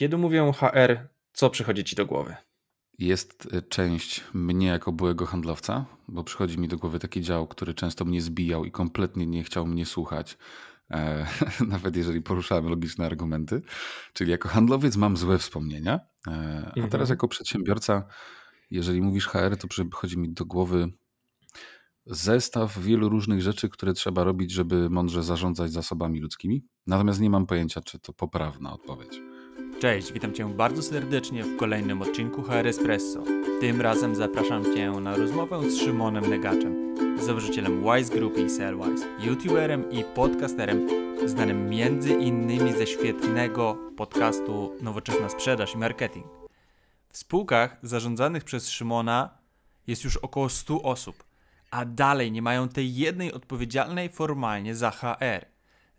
Kiedy mówią HR, co przychodzi ci do głowy? Jest y, część mnie jako byłego handlowca, bo przychodzi mi do głowy taki dział, który często mnie zbijał i kompletnie nie chciał mnie słuchać, e, nawet jeżeli poruszałem logiczne argumenty. Czyli jako handlowiec mam złe wspomnienia, e, a mhm. teraz jako przedsiębiorca, jeżeli mówisz HR, to przychodzi mi do głowy zestaw wielu różnych rzeczy, które trzeba robić, żeby mądrze zarządzać zasobami ludzkimi. Natomiast nie mam pojęcia, czy to poprawna odpowiedź. Cześć, witam Cię bardzo serdecznie w kolejnym odcinku HR Espresso. Tym razem zapraszam Cię na rozmowę z Szymonem Negaczem, założycielem Wise Group i Sellwise, youtuberem i podcasterem, znanym między innymi ze świetnego podcastu Nowoczesna Sprzedaż i Marketing. W spółkach zarządzanych przez Szymona jest już około 100 osób, a dalej nie mają tej jednej odpowiedzialnej formalnie za HR.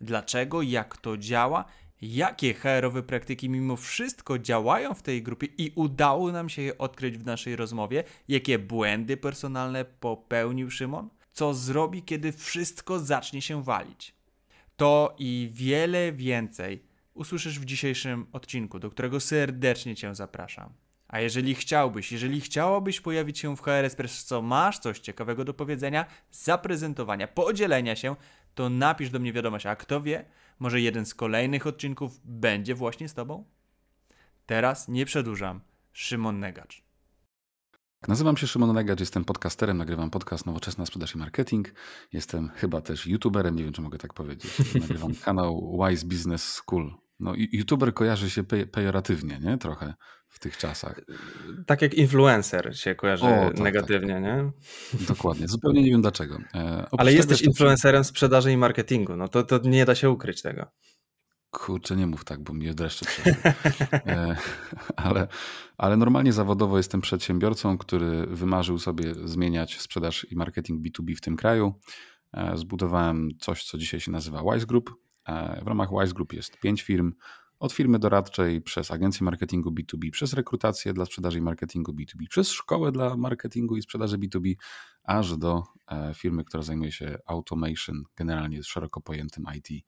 Dlaczego, jak to działa jakie HR-owe praktyki mimo wszystko działają w tej grupie i udało nam się je odkryć w naszej rozmowie, jakie błędy personalne popełnił Szymon, co zrobi, kiedy wszystko zacznie się walić. To i wiele więcej usłyszysz w dzisiejszym odcinku, do którego serdecznie Cię zapraszam. A jeżeli chciałbyś, jeżeli chciałabyś pojawić się w HR Espresso, co masz coś ciekawego do powiedzenia, zaprezentowania, podzielenia się, to napisz do mnie wiadomość, a kto wie, może jeden z kolejnych odcinków będzie właśnie z Tobą? Teraz nie przedłużam. Szymon Negacz. Nazywam się Szymon Negacz. jestem podcasterem, nagrywam podcast Nowoczesna Sprzedaż i Marketing. Jestem chyba też youtuberem, nie wiem czy mogę tak powiedzieć. Nagrywam kanał Wise Business School. No youtuber kojarzy się pe pejoratywnie, nie? Trochę w tych czasach. Tak jak influencer się kojarzy o, tak, tak negatywnie, tak. nie? Dokładnie, zupełnie nie wiem dlaczego. E, ale jesteś influencerem sprzedaży i marketingu, no to, to nie da się ukryć tego. Kurczę, nie mów tak, bo mnie dreszcze ale, ale normalnie zawodowo jestem przedsiębiorcą, który wymarzył sobie zmieniać sprzedaż i marketing B2B w tym kraju. E, zbudowałem coś, co dzisiaj się nazywa Wise Group. E, w ramach Wise Group jest pięć firm, od firmy doradczej, przez agencję marketingu B2B, przez rekrutację dla sprzedaży i marketingu B2B, przez szkołę dla marketingu i sprzedaży B2B, aż do e, firmy, która zajmuje się automation, generalnie szeroko pojętym IT.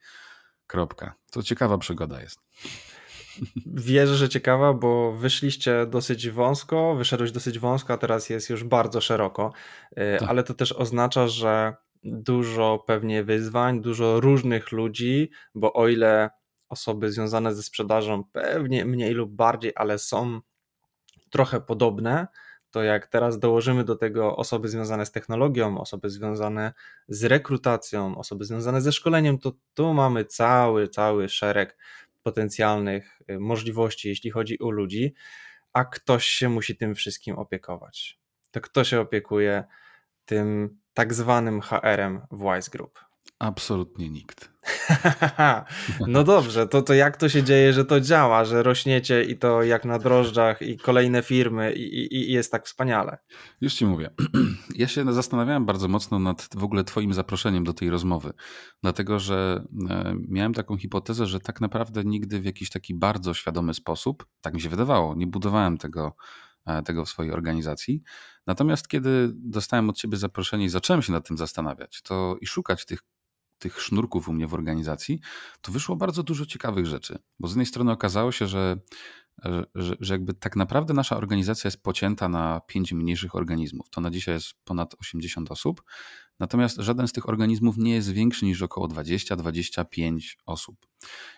Kropka. To ciekawa przygoda jest. Wierzę, że ciekawa, bo wyszliście dosyć wąsko, wyszedłeś dosyć wąsko, a teraz jest już bardzo szeroko, e, tak. ale to też oznacza, że dużo pewnie wyzwań, dużo różnych ludzi, bo o ile osoby związane ze sprzedażą, pewnie mniej lub bardziej, ale są trochę podobne, to jak teraz dołożymy do tego osoby związane z technologią, osoby związane z rekrutacją, osoby związane ze szkoleniem, to tu mamy cały, cały szereg potencjalnych y, możliwości, jeśli chodzi o ludzi, a ktoś się musi tym wszystkim opiekować. To kto się opiekuje tym tak zwanym HR-em w Wise Group? Absolutnie nikt. no dobrze, to, to jak to się dzieje, że to działa, że rośniecie i to jak na drożdżach i kolejne firmy i, i, i jest tak wspaniale? Już ci mówię. Ja się zastanawiałem bardzo mocno nad w ogóle twoim zaproszeniem do tej rozmowy, dlatego że e, miałem taką hipotezę, że tak naprawdę nigdy w jakiś taki bardzo świadomy sposób, tak mi się wydawało, nie budowałem tego E, tego w swojej organizacji. Natomiast kiedy dostałem od ciebie zaproszenie i zacząłem się nad tym zastanawiać to i szukać tych tych sznurków u mnie w organizacji, to wyszło bardzo dużo ciekawych rzeczy. Bo z jednej strony okazało się, że, że, że, jakby tak naprawdę nasza organizacja jest pocięta na pięć mniejszych organizmów. To na dzisiaj jest ponad 80 osób, Natomiast żaden z tych organizmów nie jest większy niż około 20-25 osób.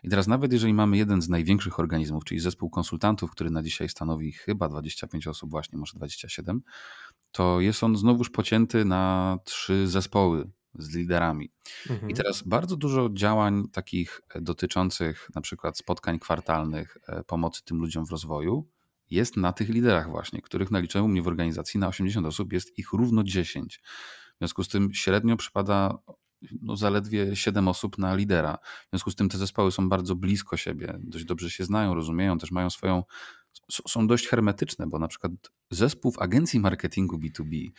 I teraz, nawet jeżeli mamy jeden z największych organizmów, czyli zespół konsultantów, który na dzisiaj stanowi chyba 25 osób, właśnie może 27, to jest on znowuż pocięty na trzy zespoły z liderami. Mhm. I teraz bardzo dużo działań takich dotyczących na przykład spotkań kwartalnych, e, pomocy tym ludziom w rozwoju, jest na tych liderach właśnie, których naliczają u mnie w organizacji na 80 osób, jest ich równo 10. W związku z tym średnio przypada no, zaledwie 7 osób na lidera. W związku z tym te zespoły są bardzo blisko siebie, dość dobrze się znają, rozumieją, też mają swoją. Są dość hermetyczne, bo na przykład zespół w agencji marketingu B2B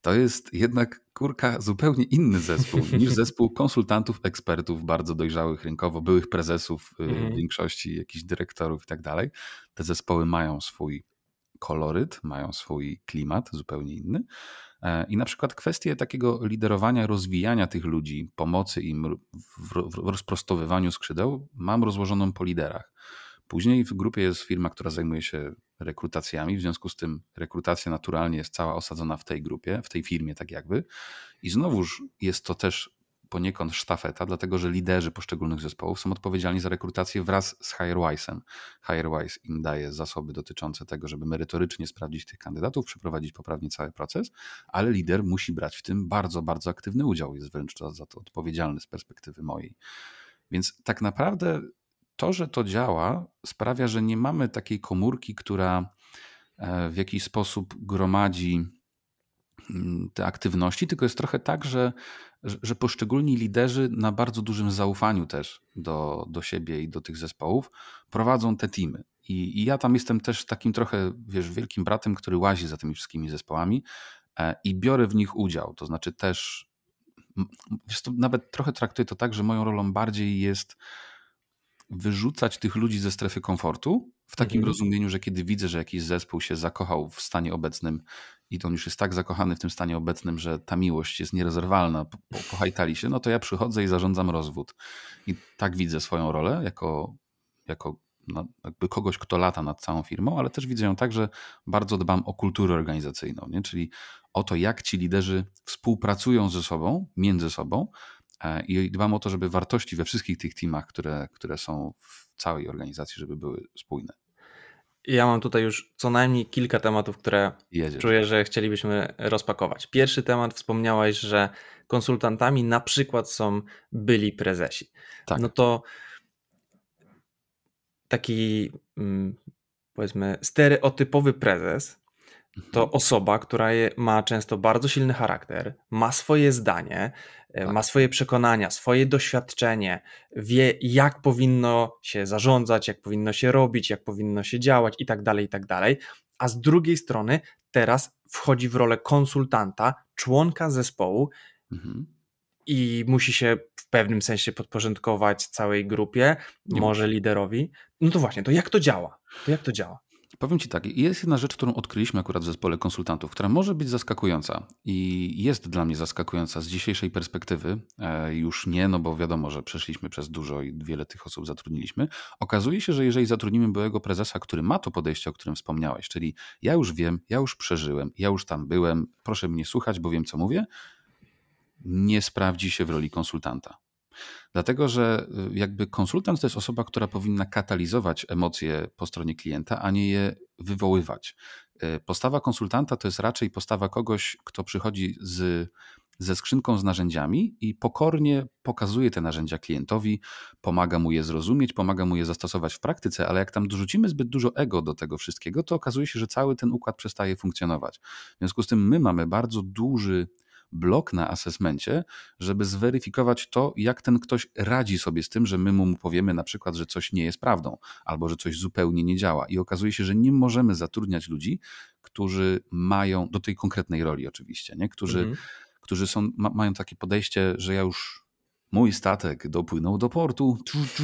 to jest jednak kurka zupełnie inny zespół niż zespół konsultantów, ekspertów, bardzo dojrzałych rynkowo, byłych prezesów mm. większości, jakichś dyrektorów i tak dalej. Te zespoły mają swój koloryt, mają swój klimat zupełnie inny. E, I na przykład kwestie takiego liderowania, rozwijania tych ludzi, pomocy im w, rozprostowywaniu skrzydeł, mam rozłożoną po liderach. Później w grupie jest firma, która zajmuje się rekrutacjami, w związku z tym rekrutacja naturalnie jest cała osadzona w tej grupie, w tej firmie, tak jakby. I znowuż jest to też poniekąd sztafeta, dlatego że liderzy poszczególnych zespołów są odpowiedzialni za rekrutację wraz z HireWise'em. HireWise im daje zasoby dotyczące tego, żeby merytorycznie sprawdzić tych kandydatów, przeprowadzić poprawnie cały proces, ale lider musi brać w tym bardzo, bardzo aktywny udział, jest wręcz za to odpowiedzialny z perspektywy mojej. Więc tak naprawdę to, że to działa, sprawia, że nie mamy takiej komórki, która e, w jakiś sposób gromadzi mm, te aktywności, tylko jest trochę tak, że że poszczególni liderzy na bardzo dużym zaufaniu też do, do siebie i do tych zespołów prowadzą te teamy. I, I, ja tam jestem też takim trochę, wiesz, wielkim bratem, który łazi za tymi wszystkimi zespołami e, i biorę w nich udział. To znaczy też, wiesz, to nawet trochę traktuję to tak, że moją rolą bardziej jest wyrzucać tych ludzi ze strefy komfortu, w takim mhm. rozumieniu, że kiedy widzę, że jakiś zespół się zakochał w stanie obecnym i on już jest tak zakochany w tym stanie obecnym, że ta miłość jest nierozerwalna, po, po, pohajtali się, no to ja przychodzę i zarządzam rozwód. I tak widzę swoją rolę jako, jako no, jakby kogoś, kto lata nad całą firmą, ale też widzę ją tak, że bardzo dbam o kulturę organizacyjną, nie? czyli o to, jak ci liderzy współpracują ze sobą, między sobą e, i dbam o to, żeby wartości we wszystkich tych teamach, które, które są w całej organizacji, żeby były spójne. Ja mam tutaj już co najmniej kilka tematów, które Jedziesz. czuję, że chcielibyśmy rozpakować. Pierwszy temat wspomniałaś, że konsultantami na przykład są byli prezesi. Tak. No to taki mm, powiedzmy stereotypowy prezes to mhm. osoba, która ma często bardzo silny charakter, ma swoje zdanie, E, tak. ma swoje przekonania, swoje doświadczenie, wie jak powinno się zarządzać, jak powinno się robić, jak powinno się działać i tak dalej, i tak dalej. A z drugiej strony teraz wchodzi w rolę konsultanta, członka zespołu mhm. i musi się w pewnym sensie podporządkować całej grupie, Nie może liderowi. No to właśnie, to jak to działa? To jak to działa? Powiem Ci tak, jest jedna rzecz, którą odkryliśmy akurat w zespole konsultantów, która może być zaskakująca i jest dla mnie zaskakująca z dzisiejszej perspektywy. E, już nie, no bo wiadomo, że przeszliśmy przez dużo i wiele tych osób zatrudniliśmy. Okazuje się, że jeżeli zatrudnimy byłego prezesa, który ma to podejście, o którym wspomniałeś, czyli ja już wiem, ja już przeżyłem, ja już tam byłem, proszę mnie słuchać, bo wiem co mówię, nie sprawdzi się w roli konsultanta. Dlatego, że y, jakby konsultant to jest osoba, która powinna katalizować emocje po stronie klienta, a nie je wywoływać. Y, postawa konsultanta to jest raczej postawa kogoś, kto przychodzi z, ze skrzynką z narzędziami i pokornie pokazuje te narzędzia klientowi, pomaga mu je zrozumieć, pomaga mu je zastosować w praktyce, ale jak tam dorzucimy zbyt dużo ego do tego wszystkiego, to okazuje się, że cały ten układ przestaje funkcjonować. W związku z tym my mamy bardzo duży blok na asesmencie, żeby zweryfikować to, jak ten ktoś radzi sobie z tym, że my mu powiemy na przykład, że coś nie jest prawdą albo że coś zupełnie nie działa. I okazuje się, że nie możemy zatrudniać ludzi, którzy mają, do tej konkretnej roli oczywiście, nie? którzy, mhm. którzy są, ma, mają takie podejście, że ja już mój statek dopłynął do portu, tu, tu,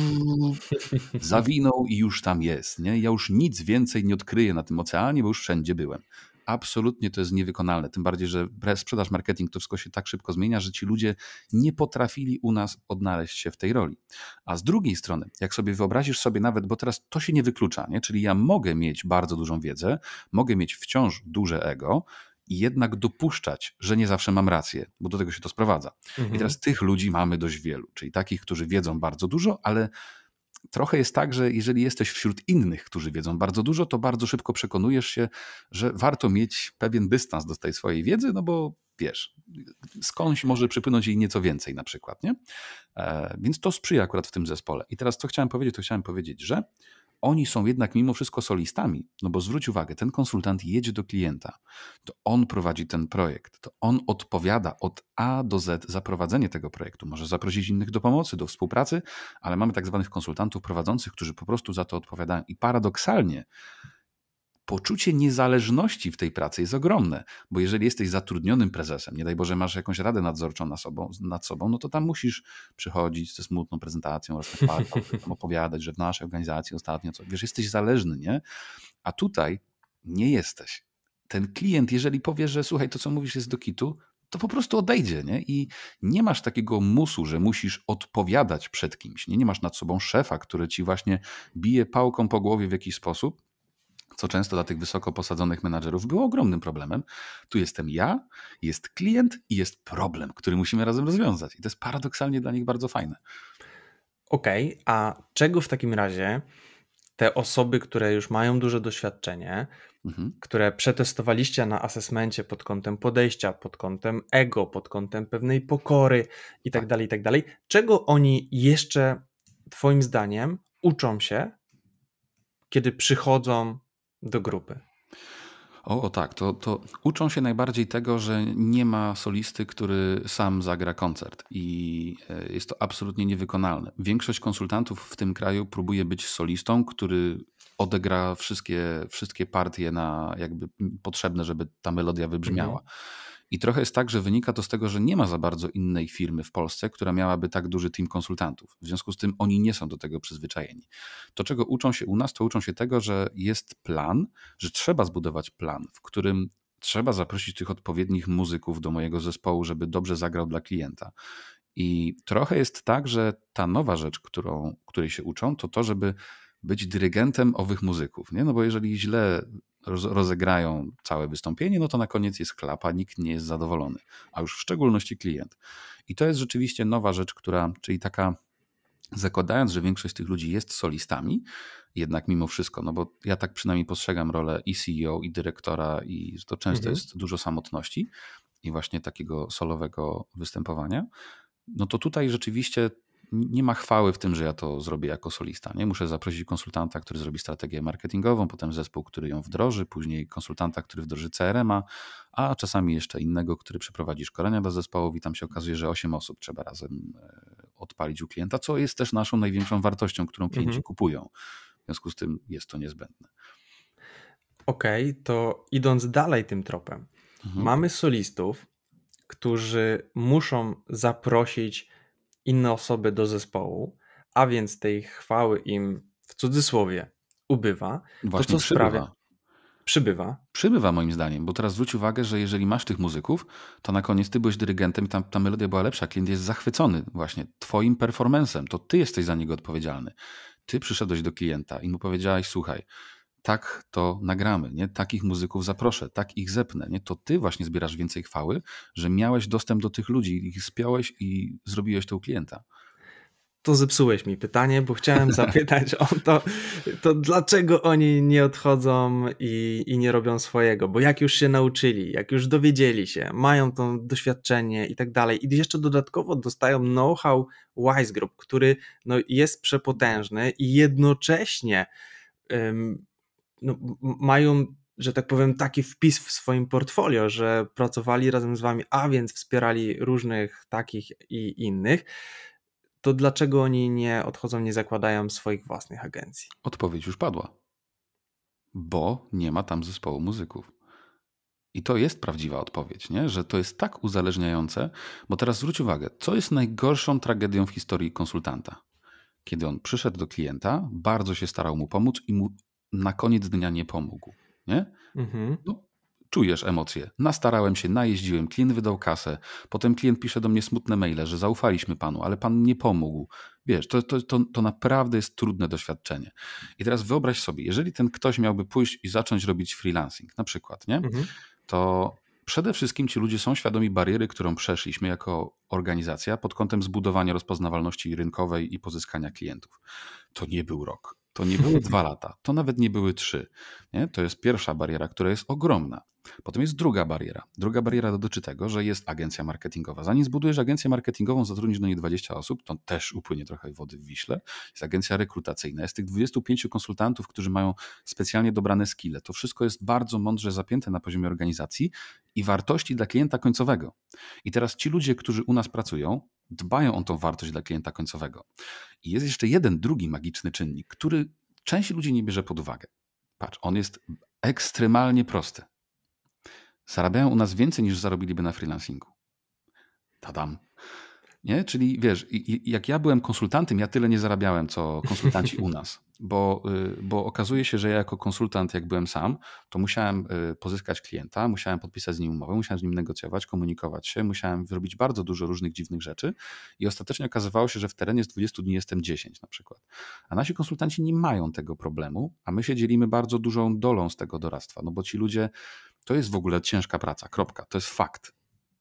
zawinął i już tam jest. Nie? Ja już nic więcej nie odkryję na tym oceanie, bo już wszędzie byłem absolutnie to jest niewykonalne. Tym bardziej, że sprzedaż marketing to wszystko się tak szybko zmienia, że ci ludzie nie potrafili u nas odnaleźć się w tej roli. A z drugiej strony, jak sobie wyobrazisz sobie nawet, bo teraz to się nie wyklucza, nie? czyli ja mogę mieć bardzo dużą wiedzę, mogę mieć wciąż duże ego, i jednak dopuszczać, że nie zawsze mam rację, bo do tego się to sprowadza. Mhm. I teraz tych ludzi mamy dość wielu, czyli takich, którzy wiedzą bardzo dużo, ale trochę jest tak, że jeżeli jesteś wśród innych, którzy wiedzą bardzo dużo, to bardzo szybko przekonujesz się, że warto mieć pewien dystans do tej swojej wiedzy, no bo wiesz, skądś może przypłynąć jej nieco więcej na przykład, nie? E, więc to sprzyja akurat w tym zespole. I teraz co chciałem powiedzieć, to chciałem powiedzieć, że oni są jednak mimo wszystko solistami, no bo zwróć uwagę, ten konsultant jedzie do klienta, to on prowadzi ten projekt, to on odpowiada od A do Z za prowadzenie tego projektu. Może zaprosić innych do pomocy, do współpracy, ale mamy tak zwanych konsultantów prowadzących, którzy po prostu za to odpowiadają. I paradoksalnie poczucie niezależności w tej pracy jest ogromne, bo jeżeli jesteś zatrudnionym prezesem, nie daj Boże, masz jakąś radę nadzorczą nad sobą, nad sobą no to tam musisz przychodzić ze smutną prezentacją oraz tam opowiadać, że w naszej organizacji ostatnio, co, wiesz, jesteś zależny, nie? A tutaj nie jesteś. Ten klient, jeżeli powie, że słuchaj, to co mówisz jest do kitu, to po prostu odejdzie, nie? I nie masz takiego musu, że musisz odpowiadać przed kimś, nie? Nie masz nad sobą szefa, który ci właśnie bije pałką po głowie w jakiś sposób, co często dla tych wysoko posadzonych menadżerów było ogromnym problemem. Tu jestem ja, jest klient i jest problem, który musimy razem rozwiązać. I to jest paradoksalnie dla nich bardzo fajne. Okej, okay, a czego w takim razie te osoby, które już mają duże doświadczenie, mhm. które przetestowaliście na asesmencie pod kątem podejścia, pod kątem ego, pod kątem pewnej pokory i tak, tak. dalej, i tak dalej, czego oni jeszcze, Twoim zdaniem, uczą się, kiedy przychodzą do grupy? O, o, tak, to, to uczą się najbardziej tego, że nie ma solisty, który sam zagra koncert i e, jest to absolutnie niewykonalne. Większość konsultantów w tym kraju próbuje być solistą, który odegra wszystkie, wszystkie partie na jakby potrzebne, żeby ta melodia wybrzmiała. Mhm. I trochę jest tak, że wynika to z tego, że nie ma za bardzo innej firmy w Polsce, która miałaby tak duży team konsultantów. W związku z tym oni nie są do tego przyzwyczajeni. To, czego uczą się u nas, to uczą się tego, że jest plan, że trzeba zbudować plan, w którym trzeba zaprosić tych odpowiednich muzyków do mojego zespołu, żeby dobrze zagrał dla klienta. I trochę jest tak, że ta nowa rzecz, którą, której się uczą, to to, żeby być dyrygentem owych muzyków, nie? No bo jeżeli źle rozegrają całe wystąpienie, no to na koniec jest klapa, nikt nie jest zadowolony, a już w szczególności klient. I to jest rzeczywiście nowa rzecz, która, czyli taka, zakładając, że większość tych ludzi jest solistami, jednak mimo wszystko, no bo ja tak przynajmniej postrzegam rolę i CEO, i dyrektora, i to często mhm. jest dużo samotności i właśnie takiego solowego występowania. No to tutaj rzeczywiście nie ma chwały w tym, że ja to zrobię jako solista. Nie muszę zaprosić konsultanta, który zrobi strategię marketingową, potem zespół, który ją wdroży, później konsultanta, który wdroży CRM-a, a czasami jeszcze innego, który przeprowadzi szkolenia dla zespołu. i tam się okazuje, że 8 osób trzeba razem e, odpalić u klienta, co jest też naszą największą wartością, którą mhm. klienci mhm. kupują. W związku z tym jest to niezbędne. Okej, okay, to idąc dalej tym tropem, mhm. mamy solistów, którzy muszą zaprosić inne osoby do zespołu, a więc tej chwały im w cudzysłowie ubywa, Właśnie to co przybywa. sprawia. Przybywa. Przybywa moim zdaniem, bo teraz zwróć uwagę, że jeżeli masz tych muzyków, to na koniec ty byłeś dyrygentem i tam, ta melodia była lepsza. Klient jest zachwycony właśnie twoim performancem. To ty jesteś za niego odpowiedzialny. Ty przyszedłeś do klienta i mu powiedziałeś, słuchaj, tak to nagramy, nie? takich muzyków zaproszę, tak ich zepnę. Nie? To ty właśnie zbierasz więcej chwały, że miałeś dostęp do tych ludzi, ich spiałeś i zrobiłeś to u klienta. To zepsułeś mi pytanie, bo chciałem zapytać o to, to dlaczego oni nie odchodzą i, i nie robią swojego, bo jak już się nauczyli, jak już dowiedzieli się, mają to doświadczenie i tak dalej i jeszcze dodatkowo dostają know-how Wise Group, który no, jest przepotężny i jednocześnie no, mają, że tak powiem, taki wpis w swoim portfolio, że pracowali razem z wami, a więc wspierali różnych takich i innych, to dlaczego oni nie odchodzą, nie zakładają swoich własnych agencji? Odpowiedź już padła. Bo nie ma tam zespołu muzyków. I to jest prawdziwa odpowiedź, nie? że to jest tak uzależniające, bo teraz zwróć uwagę, co jest najgorszą tragedią w historii konsultanta? Kiedy on przyszedł do klienta, bardzo się starał mu pomóc i mu na koniec dnia nie pomógł. Nie? Mhm. No, czujesz emocje. Nastarałem się, najeździłem, klient wydał kasę. Potem klient pisze do mnie smutne maile, że zaufaliśmy panu, ale pan nie pomógł. Wiesz, to, to, to, to naprawdę jest trudne doświadczenie. I teraz wyobraź sobie, jeżeli ten ktoś miałby pójść i zacząć robić freelancing, na przykład, nie? Mhm. to przede wszystkim ci ludzie są świadomi bariery, którą przeszliśmy jako organizacja pod kątem zbudowania rozpoznawalności rynkowej i pozyskania klientów. To nie był rok. To nie były dwa lata, to nawet nie były trzy. Nie? To jest pierwsza bariera, która jest ogromna. Potem jest druga bariera. Druga bariera dotyczy tego, że jest agencja marketingowa. Zanim zbudujesz agencję marketingową, zatrudnisz do niej 20 osób, to też upłynie trochę wody w Wiśle. Jest agencja rekrutacyjna, jest tych 25 konsultantów, którzy mają specjalnie dobrane skille. To wszystko jest bardzo mądrze zapięte na poziomie organizacji i wartości dla klienta końcowego. I teraz ci ludzie, którzy u nas pracują, dbają o tą wartość dla klienta końcowego. I jest jeszcze jeden, drugi magiczny czynnik, który część ludzi nie bierze pod uwagę. Patrz, on jest ekstremalnie prosty. Zarabiają u nas więcej niż zarobiliby na freelancingu. Tadam. Nie? Czyli wiesz, jak ja byłem konsultantem, ja tyle nie zarabiałem, co konsultanci u nas, bo, y, bo okazuje się, że ja jako konsultant, jak byłem sam, to musiałem y, pozyskać klienta, musiałem podpisać z nim umowę, musiałem z nim negocjować, komunikować się, musiałem zrobić bardzo dużo różnych dziwnych rzeczy i ostatecznie okazywało się, że w terenie z 20 dni jestem 10 na przykład. A nasi konsultanci nie mają tego problemu, a my się dzielimy bardzo dużą dolą z tego doradztwa, no bo ci ludzie, to jest w ogóle ciężka praca, kropka, to jest fakt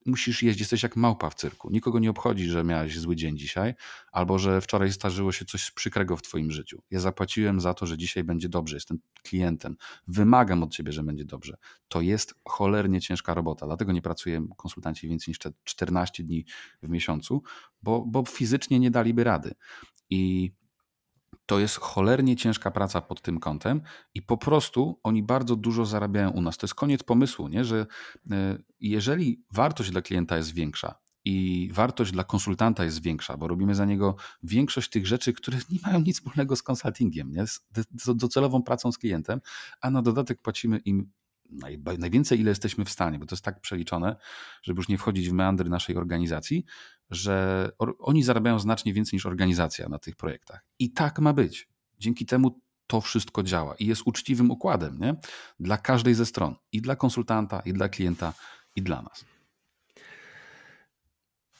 musisz jeździć, jesteś jak małpa w cyrku. Nikogo nie obchodzi, że miałeś zły dzień dzisiaj, albo że wczoraj starzyło się coś przykrego w twoim życiu. Ja zapłaciłem za to, że dzisiaj będzie dobrze, jestem klientem, wymagam od ciebie, że będzie dobrze. To jest cholernie ciężka robota, dlatego nie pracuję konsultanci więcej niż 14 dni w miesiącu, bo, bo fizycznie nie daliby rady. I to jest cholernie ciężka praca pod tym kątem i po prostu oni bardzo dużo zarabiają u nas. To jest koniec pomysłu, nie? że e, jeżeli wartość dla klienta jest większa, i wartość dla konsultanta jest większa, bo robimy za niego większość tych rzeczy, które nie mają nic wspólnego z konsultingiem, nie? z docelową pracą z klientem, a na dodatek płacimy im najwięcej, ile jesteśmy w stanie, bo to jest tak przeliczone, żeby już nie wchodzić w meandry naszej organizacji, że oni zarabiają znacznie więcej niż organizacja na tych projektach. I tak ma być. Dzięki temu to wszystko działa i jest uczciwym układem nie? dla każdej ze stron i dla konsultanta, i dla klienta, i dla nas.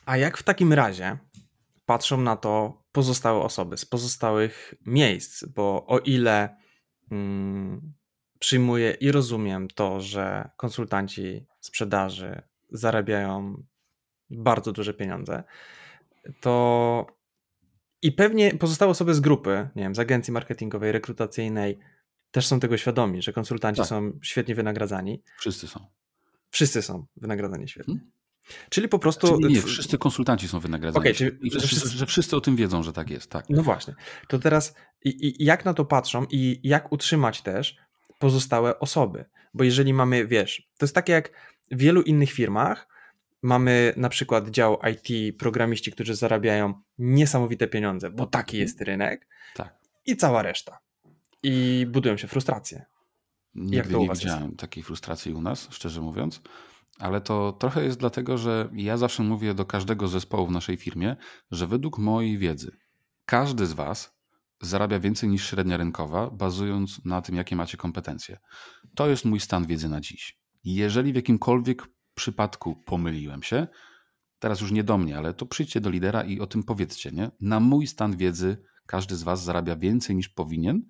A jak w takim razie patrzą na to pozostałe osoby z pozostałych miejsc? Bo o ile mm, przyjmuję i rozumiem to, że konsultanci sprzedaży zarabiają bardzo duże pieniądze, to i pewnie pozostałe osoby z grupy, nie wiem, z agencji marketingowej, rekrutacyjnej, też są tego świadomi, że konsultanci tak. są świetnie wynagradzani. Wszyscy są. Wszyscy są wynagradzani świetnie. Hmm? Czyli po prostu. Czyli nie, wszyscy konsultanci są wynagradzani. Okay, czyli... wszyscy, Że wszyscy o tym wiedzą, że tak jest, tak. No właśnie. To teraz i, i jak na to patrzą i jak utrzymać też pozostałe osoby. Bo jeżeli mamy, wiesz, to jest tak jak w wielu innych firmach, mamy na przykład dział IT, programiści, którzy zarabiają niesamowite pieniądze, bo taki mhm. jest rynek, tak. i cała reszta. I budują się frustracje. Nigdy jak to nie widziałem takiej frustracji u nas, szczerze mówiąc. Ale to trochę jest dlatego, że ja zawsze mówię do każdego zespołu w naszej firmie, że według mojej wiedzy każdy z Was zarabia więcej niż średnia rynkowa, bazując na tym, jakie macie kompetencje. To jest mój stan wiedzy na dziś. Jeżeli w jakimkolwiek przypadku pomyliłem się, teraz już nie do mnie, ale to przyjdźcie do lidera i o tym powiedzcie, nie? Na mój stan wiedzy każdy z Was zarabia więcej niż powinien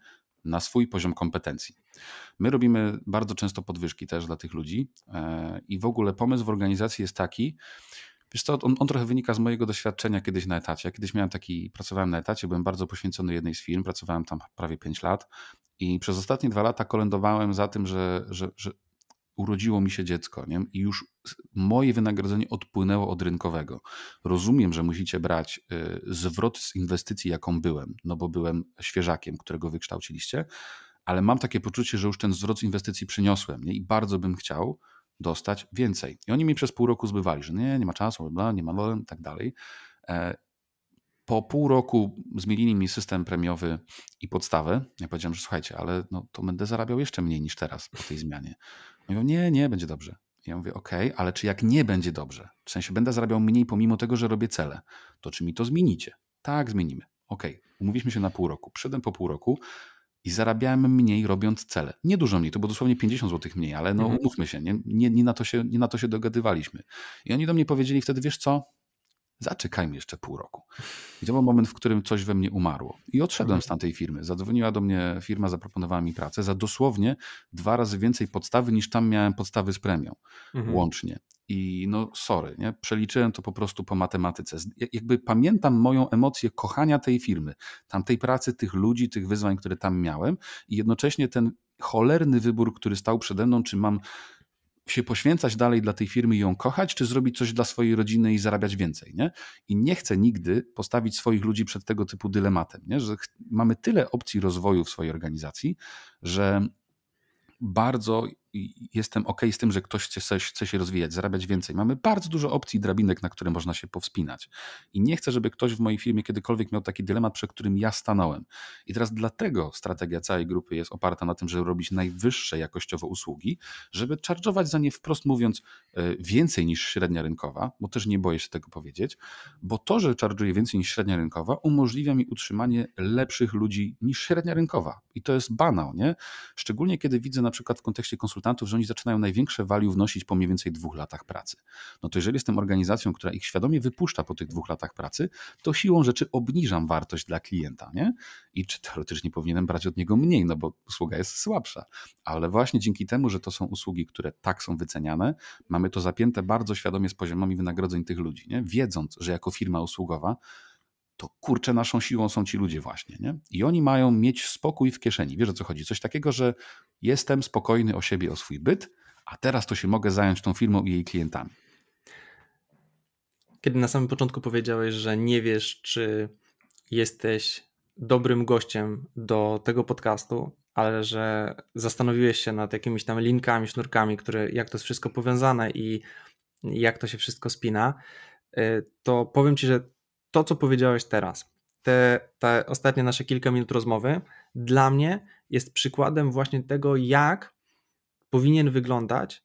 na swój poziom kompetencji. My robimy bardzo często podwyżki też dla tych ludzi e, i w ogóle pomysł w organizacji jest taki, Wiesz co, on, on, trochę wynika z mojego doświadczenia kiedyś na etacie. Ja kiedyś miałem taki, pracowałem na etacie, byłem bardzo poświęcony jednej z firm, pracowałem tam prawie 5 lat i przez ostatnie dwa lata kolędowałem za tym, że, że, że urodziło mi się dziecko nie? i już moje wynagrodzenie odpłynęło od rynkowego. Rozumiem, że musicie brać y, zwrot z inwestycji, jaką byłem, no bo byłem świeżakiem, którego wykształciliście, ale mam takie poczucie, że już ten zwrot z inwestycji przyniosłem nie? i bardzo bym chciał, dostać więcej. I oni mi przez pół roku zbywali, że nie, nie ma czasu, bla, nie ma i tak dalej. E, po pół roku zmienili mi system premiowy i podstawę. Ja powiedziałem, że słuchajcie, ale no, to będę zarabiał jeszcze mniej niż teraz po tej zmianie. Mówią, nie, nie, będzie dobrze. Ja mówię, ok, ale czy jak nie będzie dobrze, w sensie będę zarabiał mniej pomimo tego, że robię cele, to czy mi to zmienicie? Tak, zmienimy. Ok, umówiliśmy się na pół roku. Przyszedłem po pół roku, i zarabiałem mniej robiąc cele. Nie dużo mniej, to było dosłownie 50 zł mniej, ale no mhm. umówmy się, nie, nie, nie, na to się, nie na to się dogadywaliśmy. I oni do mnie powiedzieli wtedy, wiesz co, zaczekajmy jeszcze pół roku. I to był moment, w którym coś we mnie umarło. I odszedłem mhm. z tamtej firmy. Zadzwoniła do mnie firma, zaproponowała mi pracę za dosłownie dwa razy więcej podstawy niż tam miałem podstawy z premią mhm. łącznie. I no sorry, nie? przeliczyłem to po prostu po matematyce. Jakby pamiętam moją emocję kochania tej firmy, tamtej pracy, tych ludzi, tych wyzwań, które tam miałem i jednocześnie ten cholerny wybór, który stał przede mną, czy mam się poświęcać dalej dla tej firmy i ją kochać, czy zrobić coś dla swojej rodziny i zarabiać więcej, nie? I nie chcę nigdy postawić swoich ludzi przed tego typu dylematem, nie? Że mamy tyle opcji rozwoju w swojej organizacji, że bardzo jestem ok z tym, że ktoś chce, chce się rozwijać, zarabiać więcej. Mamy bardzo dużo opcji drabinek, na które można się powspinać. I nie chcę, żeby ktoś w mojej firmie kiedykolwiek miał taki dylemat, przed którym ja stanąłem. I teraz dlatego strategia całej grupy jest oparta na tym, żeby robić najwyższe jakościowo usługi, żeby czarżować za nie wprost mówiąc e, więcej niż średnia rynkowa, bo też nie boję się tego powiedzieć, bo to, że czarżuję więcej niż średnia rynkowa, umożliwia mi utrzymanie lepszych ludzi niż średnia rynkowa. I to jest banał, nie? Szczególnie kiedy widzę na przykład w kontekście konsultacji, reprezentantów, że oni zaczynają największe value wnosić po mniej więcej dwóch latach pracy. No to jeżeli jestem organizacją, która ich świadomie wypuszcza po tych dwóch latach pracy, to siłą rzeczy obniżam wartość dla klienta, nie? I czy teoretycznie powinienem brać od niego mniej, no bo usługa jest słabsza. Ale właśnie dzięki temu, że to są usługi, które tak są wyceniane, mamy to zapięte bardzo świadomie z poziomami wynagrodzeń tych ludzi, nie? Wiedząc, że jako firma usługowa to kurczę, naszą siłą są ci ludzie właśnie. Nie? I oni mają mieć spokój w kieszeni. Wiesz o co chodzi? Coś takiego, że jestem spokojny o siebie, o swój byt, a teraz to się mogę zająć tą firmą i jej klientami. Kiedy na samym początku powiedziałeś, że nie wiesz, czy jesteś dobrym gościem do tego podcastu, ale że zastanowiłeś się nad jakimiś tam linkami, sznurkami, które, jak to jest wszystko powiązane i jak to się wszystko spina, y, to powiem ci, że to, co powiedziałeś teraz, te, te ostatnie nasze kilka minut rozmowy, dla mnie jest przykładem właśnie tego, jak powinien wyglądać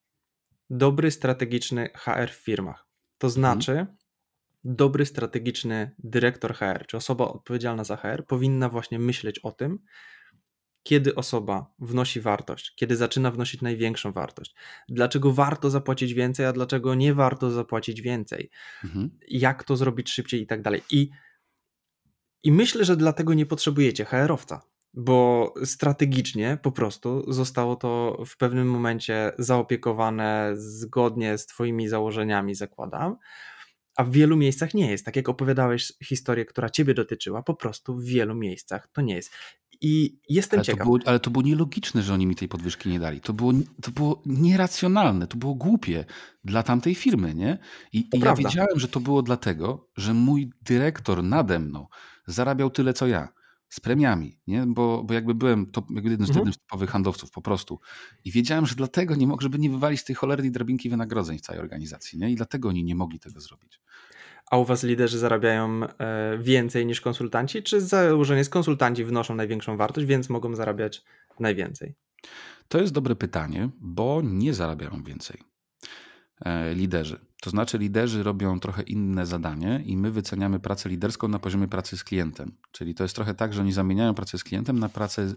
dobry strategiczny HR w firmach. To mhm. znaczy, mhm. dobry strategiczny dyrektor HR, czy osoba odpowiedzialna za HR, powinna właśnie myśleć o tym, kiedy osoba wnosi wartość, kiedy zaczyna wnosić największą wartość, dlaczego warto zapłacić więcej, a dlaczego nie warto zapłacić więcej, mhm. jak to zrobić szybciej i tak dalej. I, I myślę, że dlatego nie potrzebujecie HR-owca, bo strategicznie po prostu zostało to w pewnym momencie zaopiekowane zgodnie z Twoimi założeniami, zakładam. A w wielu miejscach nie jest. Tak jak opowiadałeś historię, która Ciebie dotyczyła, po prostu w wielu miejscach to nie jest. I jestem ale ciekaw. To było, ale to było nielogiczne, że oni mi tej podwyżki nie dali. To było, to było nieracjonalne, to było głupie dla tamtej firmy, nie? I, i ja wiedziałem, że to było dlatego, że mój dyrektor nade mną zarabiał tyle, co ja. Z premiami, nie? Bo, bo jakby byłem top, jakby jednym z mhm. typowych handlowców po prostu. I wiedziałem, że dlatego nie mogę, żeby nie wywalić tej cholernej drabinki wynagrodzeń w całej organizacji, nie? I dlatego oni nie mogli tego zrobić a u was liderzy zarabiają e, więcej niż konsultanci, czy założenie jest konsultanci wnoszą największą wartość, więc mogą zarabiać najwięcej? To jest dobre pytanie, bo nie zarabiają więcej e, liderzy. To znaczy, liderzy robią trochę inne zadanie i my wyceniamy pracę liderską na poziomie pracy z klientem. Czyli to jest trochę tak, że oni zamieniają pracę z klientem na pracę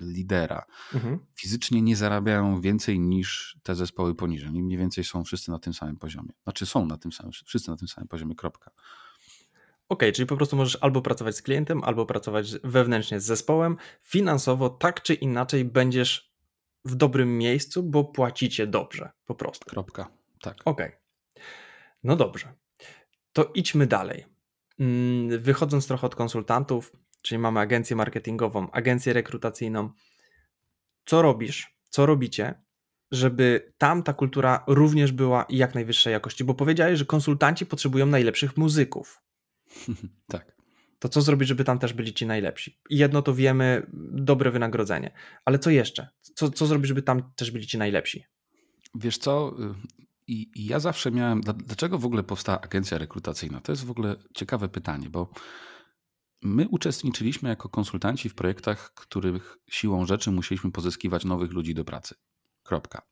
lidera. Mhm. Fizycznie nie zarabiają więcej niż te zespoły poniżej. mniej więcej są wszyscy na tym samym poziomie. Znaczy są na tym samym, wszyscy na tym samym poziomie, kropka. OK, czyli po prostu możesz albo pracować z klientem, albo pracować wewnętrznie z zespołem. Finansowo tak czy inaczej będziesz w dobrym miejscu, bo płacicie dobrze, po prostu. Kropka, tak. OK. No dobrze. To idźmy dalej. Mm, wychodząc trochę od konsultantów, Czyli mamy agencję marketingową, agencję rekrutacyjną. Co robisz, co robicie, żeby tam ta kultura również była jak najwyższej jakości? Bo powiedziałeś, że konsultanci potrzebują najlepszych muzyków. tak to co zrobić, żeby tam też byli ci najlepsi? I jedno to wiemy, dobre wynagrodzenie, ale co jeszcze? Co, co zrobić, żeby tam też byli ci najlepsi? Wiesz co, y, I, i ja zawsze miałem, dlaczego w ogóle powstała agencja rekrutacyjna? To jest w ogóle ciekawe pytanie, bo My uczestniczyliśmy jako konsultanci w projektach, których siłą rzeczy musieliśmy pozyskiwać nowych ludzi do pracy. Kropka.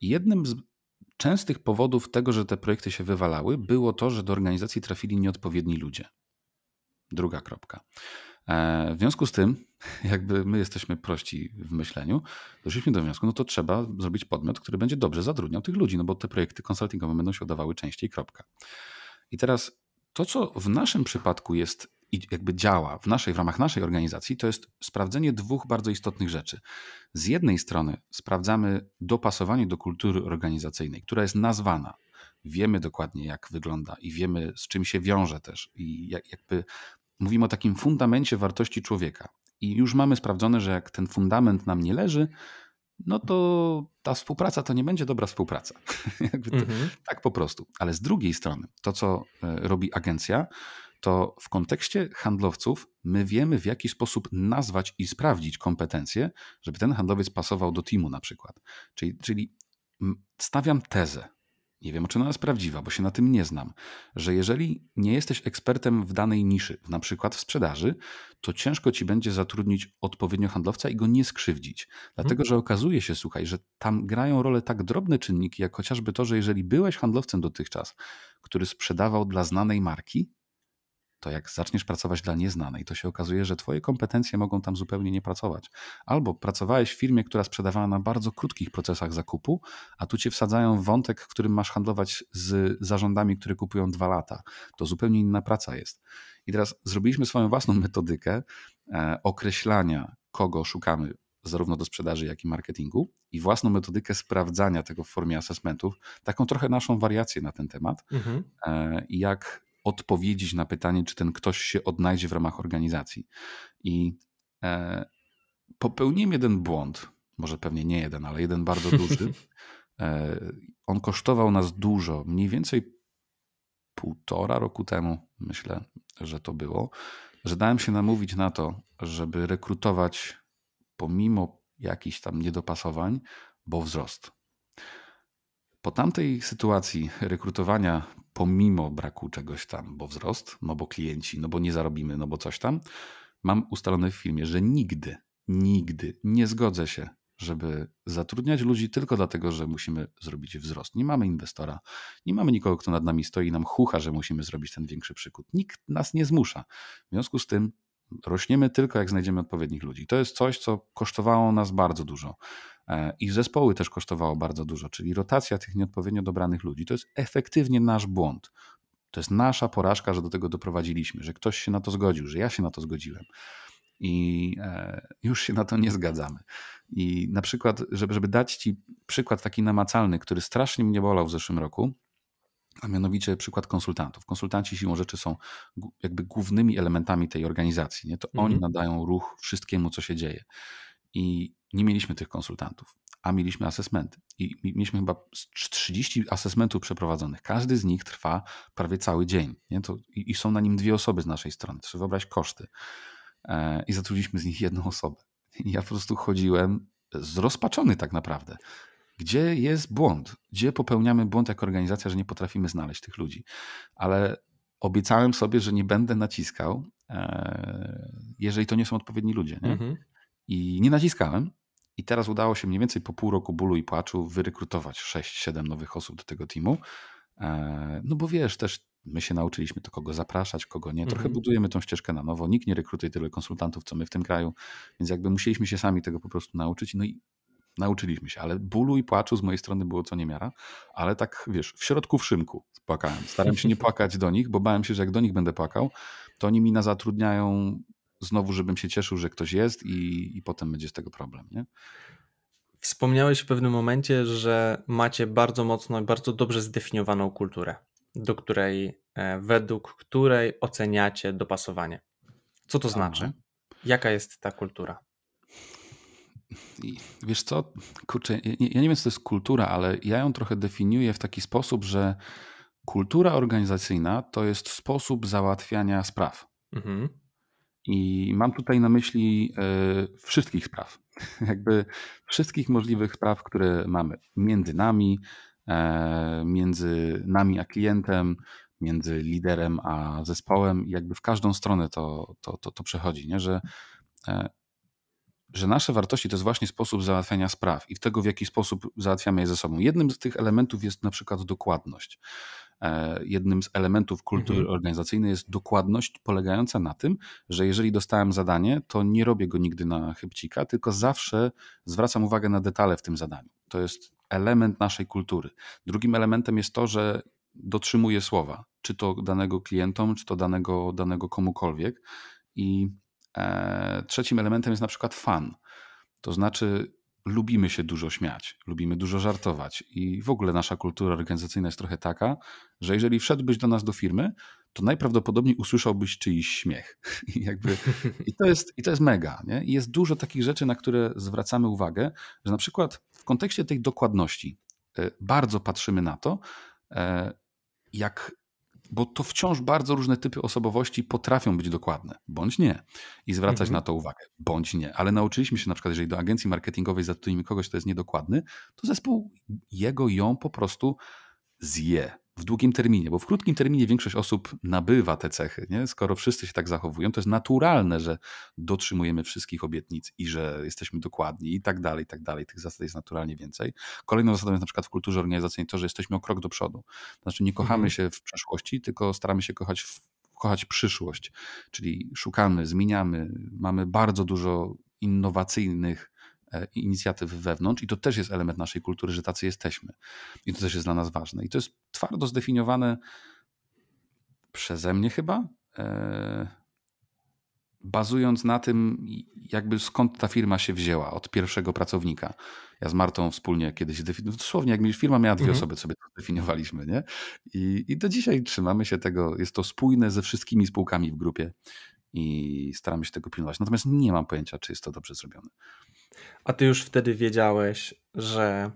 Jednym z częstych powodów tego, że te projekty się wywalały, było to, że do organizacji trafili nieodpowiedni ludzie. Druga kropka. E, w związku z tym, jakby my jesteśmy prości w myśleniu, doszliśmy do wniosku, no to trzeba zrobić podmiot, który będzie dobrze zatrudniał tych ludzi, no bo te projekty konsultingowe będą się udawały częściej, kropka. I teraz to, co w naszym przypadku jest i jakby działa w naszej, w ramach naszej organizacji, to jest sprawdzenie dwóch bardzo istotnych rzeczy. Z jednej strony sprawdzamy dopasowanie do kultury organizacyjnej, która jest nazwana. Wiemy dokładnie, jak wygląda i wiemy, z czym się wiąże też. I jakby mówimy o takim fundamencie wartości człowieka. I już mamy sprawdzone, że jak ten fundament nam nie leży, no to ta współpraca to nie będzie dobra współpraca. Mhm. Tak po prostu. Ale z drugiej strony, to co e, robi agencja, to w kontekście handlowców my wiemy, w jaki sposób nazwać i sprawdzić kompetencje, żeby ten handlowiec pasował do teamu na przykład. Czyli, czyli stawiam tezę. Nie wiem, czy ona jest prawdziwa, bo się na tym nie znam, że jeżeli nie jesteś ekspertem w danej niszy, na przykład w sprzedaży, to ciężko ci będzie zatrudnić odpowiednio handlowca i go nie skrzywdzić. Dlatego, mhm. że okazuje się, słuchaj, że tam grają rolę tak drobne czynniki, jak chociażby to, że jeżeli byłeś handlowcem dotychczas, który sprzedawał dla znanej marki, to jak zaczniesz pracować dla nieznanej, to się okazuje, że twoje kompetencje mogą tam zupełnie nie pracować. Albo pracowałeś w firmie, która sprzedawała na bardzo krótkich procesach zakupu, a tu cię wsadzają w wątek, w którym masz handlować z zarządami, które kupują dwa lata. To zupełnie inna praca jest. I teraz zrobiliśmy swoją własną metodykę e, określania, kogo szukamy zarówno do sprzedaży, jak i marketingu i własną metodykę sprawdzania tego w formie asesmentów, taką trochę naszą wariację na ten temat. Mhm. E, jak odpowiedzieć na pytanie, czy ten ktoś się odnajdzie w ramach organizacji. I e, popełniłem jeden błąd, może pewnie nie jeden, ale jeden bardzo duży. E, on kosztował nas dużo, mniej więcej półtora roku temu, myślę, że to było, że dałem się namówić na to, żeby rekrutować pomimo jakichś tam niedopasowań, bo wzrost. Po tamtej sytuacji rekrutowania pomimo braku czegoś tam, bo wzrost, no bo klienci, no bo nie zarobimy, no bo coś tam, mam ustalone w filmie, że nigdy, nigdy nie zgodzę się, żeby zatrudniać ludzi tylko dlatego, że musimy zrobić wzrost. Nie mamy inwestora, nie mamy nikogo, kto nad nami stoi i nam chucha, że musimy zrobić ten większy przykład. Nikt nas nie zmusza. W związku z tym Rośniemy tylko, jak znajdziemy odpowiednich ludzi. To jest coś, co kosztowało nas bardzo dużo. E, I zespoły też kosztowało bardzo dużo, czyli rotacja tych nieodpowiednio dobranych ludzi to jest efektywnie nasz błąd. To jest nasza porażka, że do tego doprowadziliśmy, że ktoś się na to zgodził, że ja się na to zgodziłem. I e, już się na to nie zgadzamy. I na przykład, żeby, żeby dać Ci przykład taki namacalny, który strasznie mnie bolał w zeszłym roku, a mianowicie przykład konsultantów. Konsultanci siłą rzeczy są jakby głównymi elementami tej organizacji. Nie? To mhm. oni nadają ruch wszystkiemu, co się dzieje. I nie mieliśmy tych konsultantów, a mieliśmy asesmenty. I mieliśmy chyba 30 asesmentów przeprowadzonych. Każdy z nich trwa prawie cały dzień. Nie? To, i, są na nim dwie osoby z naszej strony. Trzeba wyobraź koszty. E, I zatrudniliśmy z nich jedną osobę. I ja po prostu chodziłem zrozpaczony tak naprawdę gdzie jest błąd, gdzie popełniamy błąd jako organizacja, że nie potrafimy znaleźć tych ludzi. Ale obiecałem sobie, że nie będę naciskał, e, jeżeli to nie są odpowiedni ludzie. Nie? Mhm. I nie naciskałem. I teraz udało się mniej więcej po pół roku bólu i płaczu wyrekrutować 6-7 nowych osób do tego teamu. E, no bo wiesz, też my się nauczyliśmy to, kogo zapraszać, kogo nie. Trochę mhm. budujemy tą ścieżkę na nowo. Nikt nie rekrutuje tyle konsultantów, co my w tym kraju, więc jakby musieliśmy się sami tego po prostu nauczyć. No i nauczyliśmy się, ale bólu i płaczu z mojej strony było co niemiara, ale tak wiesz, w środku w szymku płakałem. Starałem się nie płakać do nich, bo bałem się, że jak do nich będę płakał, to oni mi na zatrudniają znowu, żebym się cieszył, że ktoś jest i, i potem będzie z tego problem, nie? Wspomniałeś w pewnym momencie, że macie bardzo mocno i bardzo dobrze zdefiniowaną kulturę, do której, e, według której oceniacie dopasowanie. Co to znaczy? Jaka jest ta kultura? wiesz co, kurczę, ja nie wiem, co to jest kultura, ale ja ją trochę definiuję w taki sposób, że kultura organizacyjna to jest sposób załatwiania spraw. Mhm. I mam tutaj na myśli y, wszystkich spraw, jakby wszystkich możliwych spraw, które mamy między nami, y, między nami a klientem, między liderem a zespołem, jakby w każdą stronę to, to, to, to przechodzi, nie? że e, że nasze wartości to jest właśnie sposób załatwiania spraw i tego, w jaki sposób załatwiamy je ze sobą. Jednym z tych elementów jest na przykład dokładność. E, jednym z elementów kultury mhm. organizacyjnej jest dokładność polegająca na tym, że jeżeli dostałem zadanie, to nie robię go nigdy na chybcika, tylko zawsze zwracam uwagę na detale w tym zadaniu. To jest element naszej kultury. Drugim elementem jest to, że dotrzymuję słowa, czy to danego klientom, czy to danego, danego komukolwiek. I E, trzecim elementem jest na przykład fan. To znaczy, lubimy się dużo śmiać, lubimy dużo żartować i w ogóle nasza kultura organizacyjna jest trochę taka, że jeżeli wszedłbyś do nas do firmy, to najprawdopodobniej usłyszałbyś czyjś śmiech. I, jakby, i, to, jest, i to jest mega. Nie? I jest dużo takich rzeczy, na które zwracamy uwagę, że na przykład w kontekście tej dokładności e, bardzo patrzymy na to, e, jak bo to wciąż bardzo różne typy osobowości potrafią być dokładne, bądź nie, i zwracać mhm. na to uwagę, bądź nie. Ale nauczyliśmy się na przykład, jeżeli do agencji marketingowej zatrudnimy kogoś, kto jest niedokładny, to zespół jego ją po prostu zje, w długim terminie, bo w krótkim terminie większość osób nabywa te cechy. Nie? Skoro wszyscy się tak zachowują, to jest naturalne, że dotrzymujemy wszystkich obietnic i że jesteśmy dokładni i tak dalej, i tak dalej. Tych zasad jest naturalnie więcej. Kolejną zasadą jest na przykład w kulturze organizacyjnej to, że jesteśmy o krok do przodu. Znaczy nie kochamy mhm. się w przeszłości, tylko staramy się kochać w, kochać przyszłość, czyli szukamy, zmieniamy, mamy bardzo dużo innowacyjnych E, inicjatyw wewnątrz i to też jest element naszej kultury, że tacy jesteśmy. I to też jest dla nas ważne. I to jest twardo zdefiniowane przeze mnie chyba, e, bazując na tym, jakby skąd ta firma się wzięła, od pierwszego pracownika. Ja z Martą wspólnie kiedyś definiowaliśmy, dosłownie jak firma miała dwie mhm. osoby, sobie to definiowaliśmy, nie? I, I do dzisiaj trzymamy się tego, jest to spójne ze wszystkimi spółkami w grupie, i staramy się tego pilnować. Natomiast nie mam pojęcia, czy jest to dobrze zrobione. A ty już wtedy wiedziałeś, że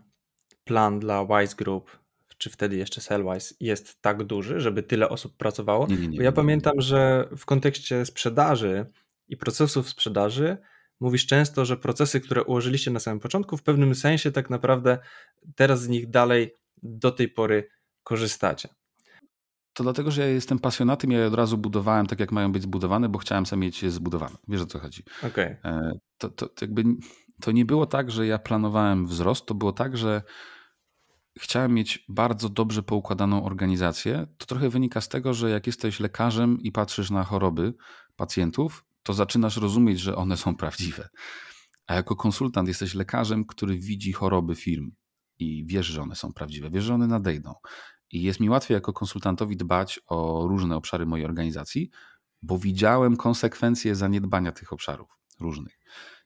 plan dla Wise Group, czy wtedy jeszcze Sellwise, jest tak duży, żeby tyle osób pracowało? Nie, nie, nie, Bo ja pamiętam, że w kontekście sprzedaży i procesów sprzedaży mówisz często, że procesy, które ułożyliście na samym początku, w pewnym sensie tak naprawdę teraz z nich dalej do tej pory korzystacie. To dlatego, że ja jestem pasjonatem, ja je od razu budowałem tak, jak mają być zbudowane, bo chciałem sam mieć je zbudowane. Wiesz o co chodzi. Okay. To, e, to, to, jakby, to nie było tak, że ja planowałem wzrost, to było tak, że chciałem mieć bardzo dobrze poukładaną organizację. To trochę wynika z tego, że jak jesteś lekarzem i patrzysz na choroby pacjentów, to zaczynasz rozumieć, że one są prawdziwe. A jako konsultant jesteś lekarzem, który widzi choroby firm i wiesz, że one są prawdziwe, wiesz, że one nadejdą. I jest mi łatwiej jako konsultantowi dbać o różne obszary mojej organizacji, bo widziałem konsekwencje zaniedbania tych obszarów różnych.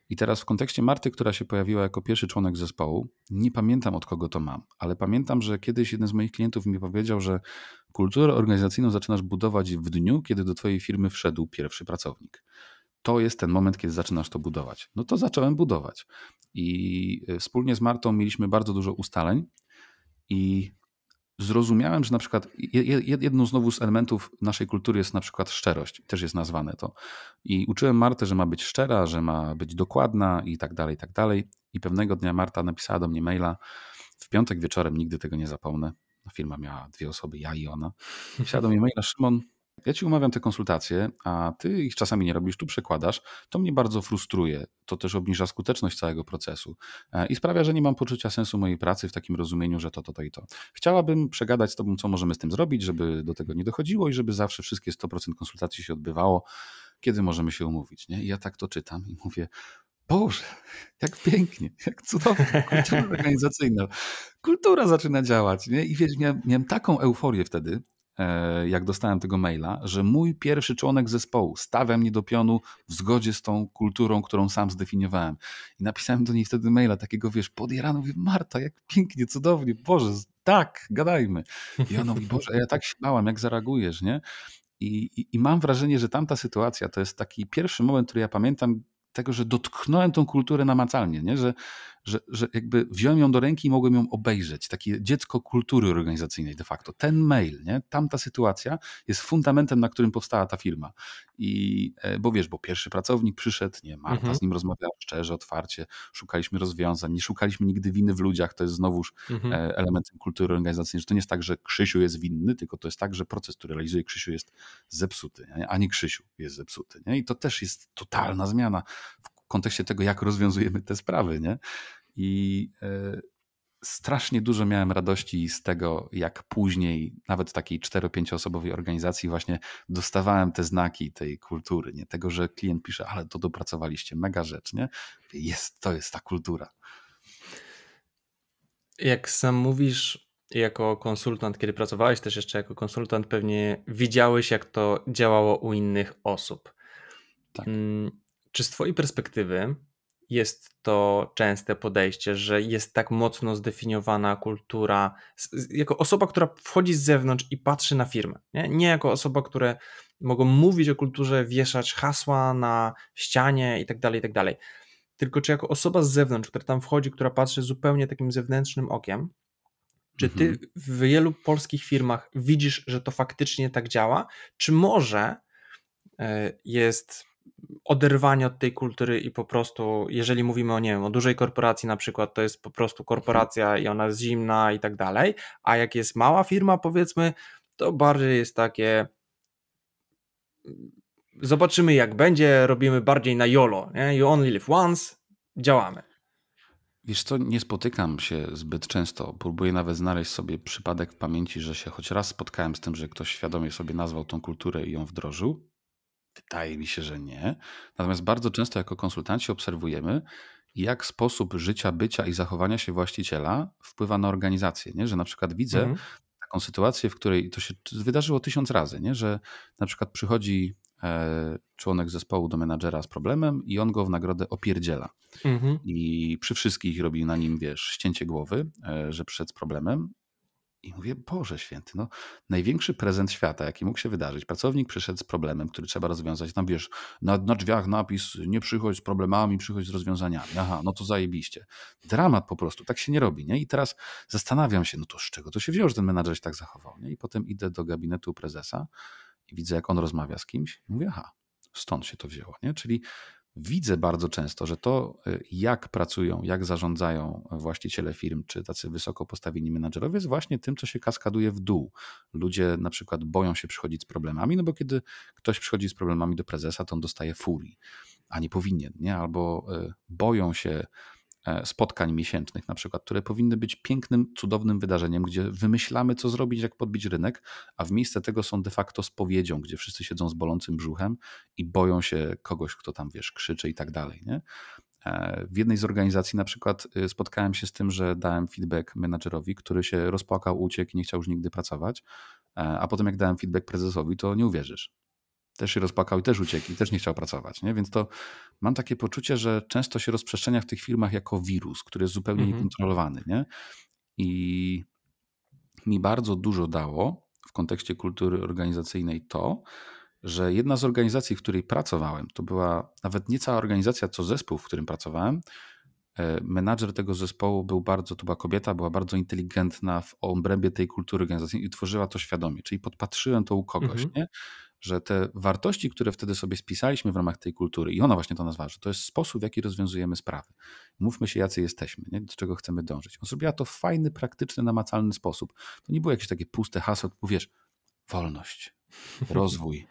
I teraz w kontekście Marty, która się pojawiła jako pierwszy członek zespołu, nie pamiętam od kogo to mam, ale pamiętam, że kiedyś jeden z moich klientów mi powiedział, że kulturę organizacyjną zaczynasz budować w dniu, kiedy do twojej firmy wszedł pierwszy pracownik. To jest ten moment, kiedy zaczynasz to budować. No to zacząłem budować. I y, wspólnie z Martą mieliśmy bardzo dużo ustaleń i zrozumiałem, że na przykład jedną znowu z elementów naszej kultury jest na przykład szczerość, też jest nazwane to. I uczyłem Martę, że ma być szczera, że ma być dokładna i tak dalej, i tak dalej. I pewnego dnia Marta napisała do mnie maila w piątek wieczorem, nigdy tego nie zapomnę. No, firma miała dwie osoby, ja i ona. Napisała do mnie maila, Szymon, ja ci umawiam te konsultacje, a ty ich czasami nie robisz, tu przekładasz. To mnie bardzo frustruje. To też obniża skuteczność całego procesu e, i sprawia, że nie mam poczucia sensu mojej pracy w takim rozumieniu, że to, to, to i to. Chciałabym przegadać z tobą, co możemy z tym zrobić, żeby do tego nie dochodziło i żeby zawsze wszystkie 100% konsultacji się odbywało, kiedy możemy się umówić. Nie? I ja tak to czytam i mówię, Boże, jak pięknie, jak cudownie, kultura organizacyjna. Kultura zaczyna działać, nie? I wiesz, miałem, miałem taką euforię wtedy, E, jak dostałem tego maila, że mój pierwszy członek zespołu stawia mnie do pionu w zgodzie z tą kulturą, którą sam zdefiniowałem. I napisałem do niej wtedy maila takiego, wiesz, podjarano, mówię, Marta, jak pięknie, cudownie, Boże, tak, gadajmy. I ona mówi, Boże, ja tak się bałam, jak zareagujesz, nie? I, i, I mam wrażenie, że tamta sytuacja to jest taki pierwszy moment, który ja pamiętam, tego, że dotknąłem tą kulturę namacalnie, nie? Że, że, że jakby wziąłem ją do ręki i mogłem ją obejrzeć. Takie dziecko kultury organizacyjnej de facto. Ten mail, nie? tamta sytuacja jest fundamentem, na którym powstała ta firma. I, e, bo wiesz, bo pierwszy pracownik przyszedł, nie, Marta mhm. z nim rozmawiała szczerze, otwarcie, szukaliśmy rozwiązań, nie szukaliśmy nigdy winy w ludziach, to jest znowuż mhm. E, elementem kultury organizacyjnej, że to nie jest tak, że Krzysiu jest winny, tylko to jest tak, że proces, który realizuje Krzysiu jest zepsuty, nie? a nie Krzysiu jest zepsuty. Nie? I to też jest totalna zmiana w kontekście tego, jak rozwiązujemy te sprawy, nie? I e, strasznie dużo miałem radości z tego, jak później, nawet w takiej 4-5 osobowej organizacji, właśnie dostawałem te znaki tej kultury, nie? Tego, że klient pisze, ale to dopracowaliście, mega rzecz, nie? Jest, to jest ta kultura. Jak sam mówisz, jako konsultant, kiedy pracowałeś też jeszcze jako konsultant, pewnie widziałeś, jak to działało u innych osób. Tak. Mm, czy z Twojej perspektywy jest to częste podejście, że jest tak mocno zdefiniowana kultura, jako osoba, która wchodzi z zewnątrz i patrzy na firmę, nie, nie jako osoba, które mogą mówić o kulturze, wieszać hasła na ścianie itd., tak itd., tak tylko czy jako osoba z zewnątrz, która tam wchodzi, która patrzy zupełnie takim zewnętrznym okiem, czy ty mhm. w wielu polskich firmach widzisz, że to faktycznie tak działa? Czy może e, jest oderwanie od tej kultury i po prostu, jeżeli mówimy o nie wiem, o dużej korporacji na przykład, to jest po prostu korporacja i ona jest zimna i tak dalej, a jak jest mała firma powiedzmy, to bardziej jest takie mm, zobaczymy jak będzie, robimy bardziej na YOLO, nie? you only live once, działamy. Wiesz co, nie spotykam się zbyt często. Próbuję nawet znaleźć sobie przypadek w pamięci, że się choć raz spotkałem z tym, że ktoś świadomie sobie nazwał tą kulturę i ją wdrożył. Wydaje mi się, że nie. Natomiast bardzo często jako konsultanci obserwujemy, jak sposób życia, bycia i zachowania się właściciela wpływa na organizację. Nie? Że na przykład widzę mhm. taką sytuację, w której to się wydarzyło tysiąc razy, nie? że na przykład przychodzi e, członek zespołu do menadżera z problemem i on go w nagrodę opierdziela. Mhm. I przy wszystkich robi na nim, wiesz, ścięcie głowy, e, że przed z problemem i mówię, Boże święty, no, największy prezent świata, jaki mógł się wydarzyć. Pracownik przyszedł z problemem, który trzeba rozwiązać. Tam no wiesz, na, na drzwiach napis, nie przychodź z problemami, przychodź z rozwiązaniami. Aha, no to zajebiście. Dramat po prostu, tak się nie robi. Nie? I teraz zastanawiam się, no to z czego to się wziął, że ten menadżer się tak zachował. Nie? I potem idę do gabinetu prezesa i widzę, jak on rozmawia z kimś. I mówię, aha, stąd się to wzięło. Nie? Czyli widzę bardzo często, że to, y, jak pracują, jak zarządzają właściciele firm, czy tacy wysoko postawieni menadżerowie, jest właśnie tym, co się kaskaduje w dół. Ludzie na przykład boją się przychodzić z problemami, no bo kiedy ktoś przychodzi z problemami do prezesa, to on dostaje furii, a nie powinien, nie? Albo y, boją się E, spotkań miesięcznych, na przykład, które powinny być pięknym, cudownym wydarzeniem, gdzie wymyślamy, co zrobić, jak podbić rynek, a w miejsce tego są de facto spowiedzią, gdzie wszyscy siedzą z bolącym brzuchem i boją się kogoś, kto tam wiesz, krzyczy i tak dalej. Nie? E, w jednej z organizacji na przykład y, spotkałem się z tym, że dałem feedback menadżerowi, który się rozpłakał, uciekł i nie chciał już nigdy pracować, e, a potem jak dałem feedback prezesowi, to nie uwierzysz też się rozpakał i też uciekł i też nie chciał pracować. Nie? Więc to mam takie poczucie, że często się rozprzestrzenia w tych firmach jako wirus, który jest zupełnie mhm. niekontrolowany. Nie? I mi bardzo dużo dało w kontekście kultury organizacyjnej to, że jedna z organizacji, w której pracowałem, to była nawet nie cała organizacja, co zespół, w którym pracowałem. E, menadżer tego zespołu był bardzo, to była kobieta, była bardzo inteligentna w obrębie tej kultury organizacyjnej i tworzyła to świadomie. Czyli podpatrzyłem to u kogoś, mhm. nie? że te wartości, które wtedy sobie spisaliśmy w ramach tej kultury, i ona właśnie to nazwała, że to jest sposób, w jaki rozwiązujemy sprawy. Mówmy się, jacy jesteśmy, nie? do czego chcemy dążyć. On zrobiła to w fajny, praktyczny, namacalny sposób. To nie było jakieś takie puste hasło, Powiesz: wiesz, wolność, rozwój,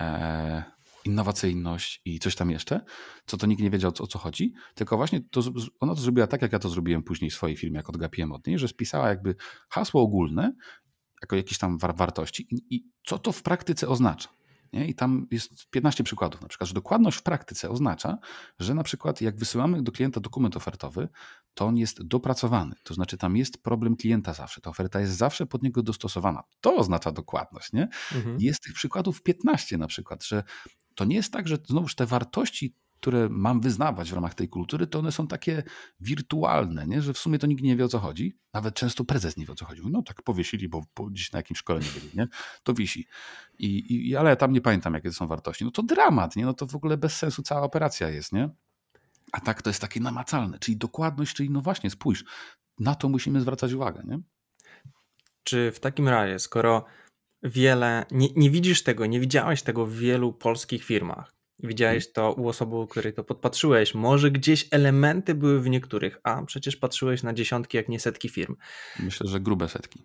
e, innowacyjność i coś tam jeszcze, co to nikt nie wiedział, o co chodzi, tylko właśnie to, ona to zrobiła tak, jak ja to zrobiłem później w swojej filmie, jak odgapiłem od niej, że spisała jakby hasło ogólne jako jakieś tam wartości. I, i co to w praktyce oznacza? Nie? I tam jest 15 przykładów, na przykład, że dokładność w praktyce oznacza, że na przykład jak wysyłamy do klienta dokument ofertowy, to on jest dopracowany, to znaczy tam jest problem klienta zawsze, ta oferta jest zawsze pod niego dostosowana. To oznacza dokładność. Nie? Mhm. Jest tych przykładów 15 na przykład, że to nie jest tak, że znowuż te wartości które mam wyznawać w ramach tej kultury, to one są takie wirtualne, nie? że w sumie to nikt nie wie o co chodzi. Nawet często prezes nie wie o co chodzi. No tak powiesili, bo, gdzieś na jakimś szkoleniu byli, nie? To wisi. I, i, ale ja tam nie pamiętam, jakie to są wartości. No to dramat, nie? No to w ogóle bez sensu cała operacja jest, nie? A tak to jest takie namacalne, czyli dokładność, czyli no właśnie, spójrz, na to musimy zwracać uwagę, nie? Czy w takim razie, skoro wiele, nie, nie widzisz tego, nie widziałeś tego w wielu polskich firmach, Widziałeś to u osoby, której to podpatrzyłeś. Może gdzieś elementy były w niektórych, a przecież patrzyłeś na dziesiątki, jak nie setki firm. Myślę, że grube setki.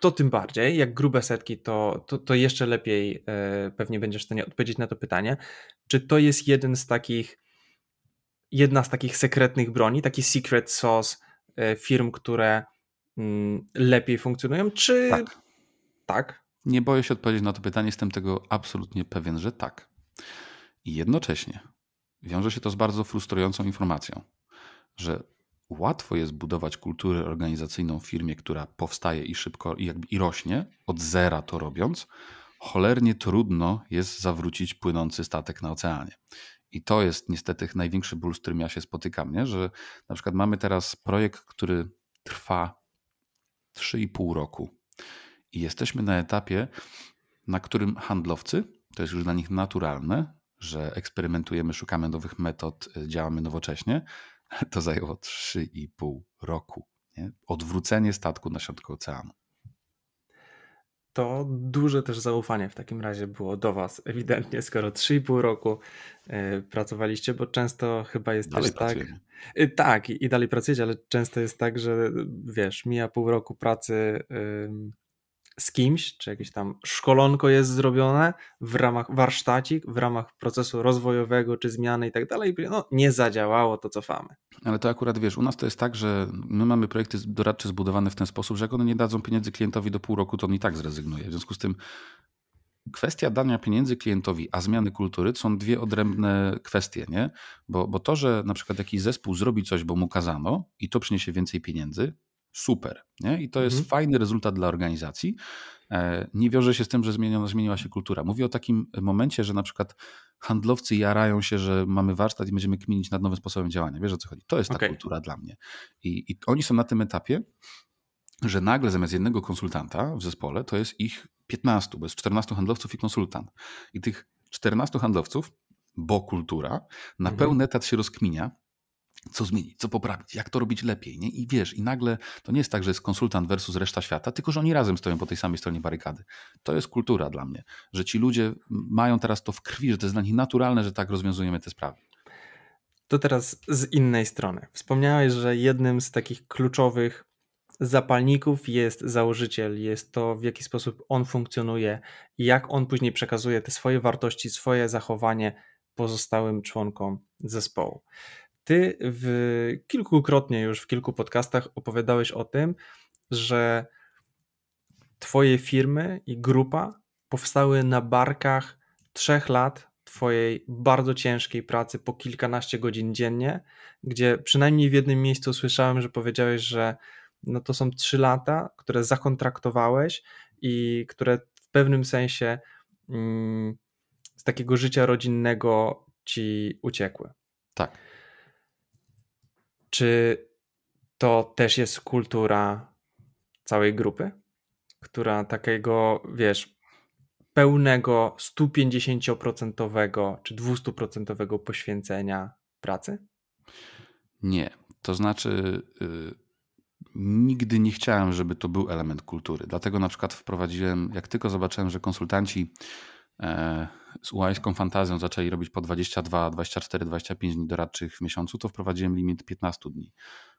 To tym bardziej, jak grube setki, to, to, to jeszcze lepiej yy, pewnie będziesz w stanie odpowiedzieć na to pytanie. Czy to jest jeden z takich, jedna z takich sekretnych broni, taki secret sauce yy, firm, które yy, lepiej funkcjonują, czy tak. tak? Nie boję się odpowiedzieć na to pytanie, jestem tego absolutnie pewien, że tak. I jednocześnie wiąże się to z bardzo frustrującą informacją, że łatwo jest budować kulturę organizacyjną w firmie, która powstaje i szybko i, jakby, i rośnie, od zera to robiąc, cholernie trudno jest zawrócić płynący statek na oceanie. I to jest niestety największy ból, z którym ja się spotykam, nie? że na przykład mamy teraz projekt, który trwa 3,5 roku i jesteśmy na etapie, na którym handlowcy, to jest już dla nich naturalne, że eksperymentujemy, szukamy nowych metod, y, działamy nowocześnie, to zajęło 3,5 roku. Nie? Odwrócenie statku na środku oceanu. To duże też zaufanie w takim razie było do Was, ewidentnie, skoro 3,5 roku y, pracowaliście, bo często chyba jest dalej też tak- pracujemy. tak. Tak, i dalej pracujecie, ale często jest tak, że wiesz, mija pół roku pracy. Yy z kimś, czy jakieś tam szkolonko jest zrobione w ramach warsztacik, w ramach procesu rozwojowego, czy zmiany i tak dalej, no nie zadziałało, to cofamy. Ale to akurat wiesz, u nas to jest tak, że my mamy projekty doradcze zbudowane w ten sposób, że jak one nie dadzą pieniędzy klientowi do pół roku, to on i tak zrezygnuje. W związku z tym kwestia dania pieniędzy klientowi, a zmiany kultury to są dwie odrębne kwestie, nie? Bo, bo to, że na przykład jakiś zespół zrobi coś, bo mu kazano i to przyniesie więcej pieniędzy, super. Nie? I to jest mhm. fajny rezultat dla organizacji. E, nie wiąże się z tym, że zmieniono, zmieniła się kultura. Mówię o takim momencie, że na przykład handlowcy jarają się, że mamy warsztat i będziemy kminić nad nowym sposobem działania. Wiesz o co chodzi? To jest ta okay. kultura dla mnie. I, I oni są na tym etapie, że nagle zamiast jednego konsultanta w zespole to jest ich 15, bo jest 14 handlowców i konsultant. I tych 14 handlowców, bo kultura, na mhm. pełny etat się rozkminia co zmienić, co poprawić, jak to robić lepiej. Nie? I wiesz, i nagle to nie jest tak, że jest konsultant versus reszta świata, tylko że oni razem stoją po tej samej stronie barykady. To jest kultura dla mnie, że ci ludzie mają teraz to w krwi, że to jest dla nich naturalne, że tak rozwiązujemy te sprawy. To teraz z innej strony. Wspomniałeś, że jednym z takich kluczowych zapalników jest założyciel, jest to w jaki sposób on funkcjonuje, jak on później przekazuje te swoje wartości, swoje zachowanie pozostałym członkom zespołu. Ty w kilkukrotnie już w kilku podcastach opowiadałeś o tym, że Twoje firmy i grupa powstały na barkach trzech lat Twojej bardzo ciężkiej pracy po kilkanaście godzin dziennie, gdzie przynajmniej w jednym miejscu słyszałem, że powiedziałeś, że no to są trzy lata, które zakontraktowałeś i które w pewnym sensie mm, z takiego życia rodzinnego ci uciekły. Tak. Czy to też jest kultura całej grupy, która takiego, wiesz, pełnego 150% czy 200% poświęcenia pracy? Nie. To znaczy, yy, nigdy nie chciałem, żeby to był element kultury. Dlatego na przykład wprowadziłem, jak tylko zobaczyłem, że konsultanci. Yy, z ułańską fantazją zaczęli robić po 22, 24, 25 dni doradczych w miesiącu, to wprowadziłem limit 15 dni.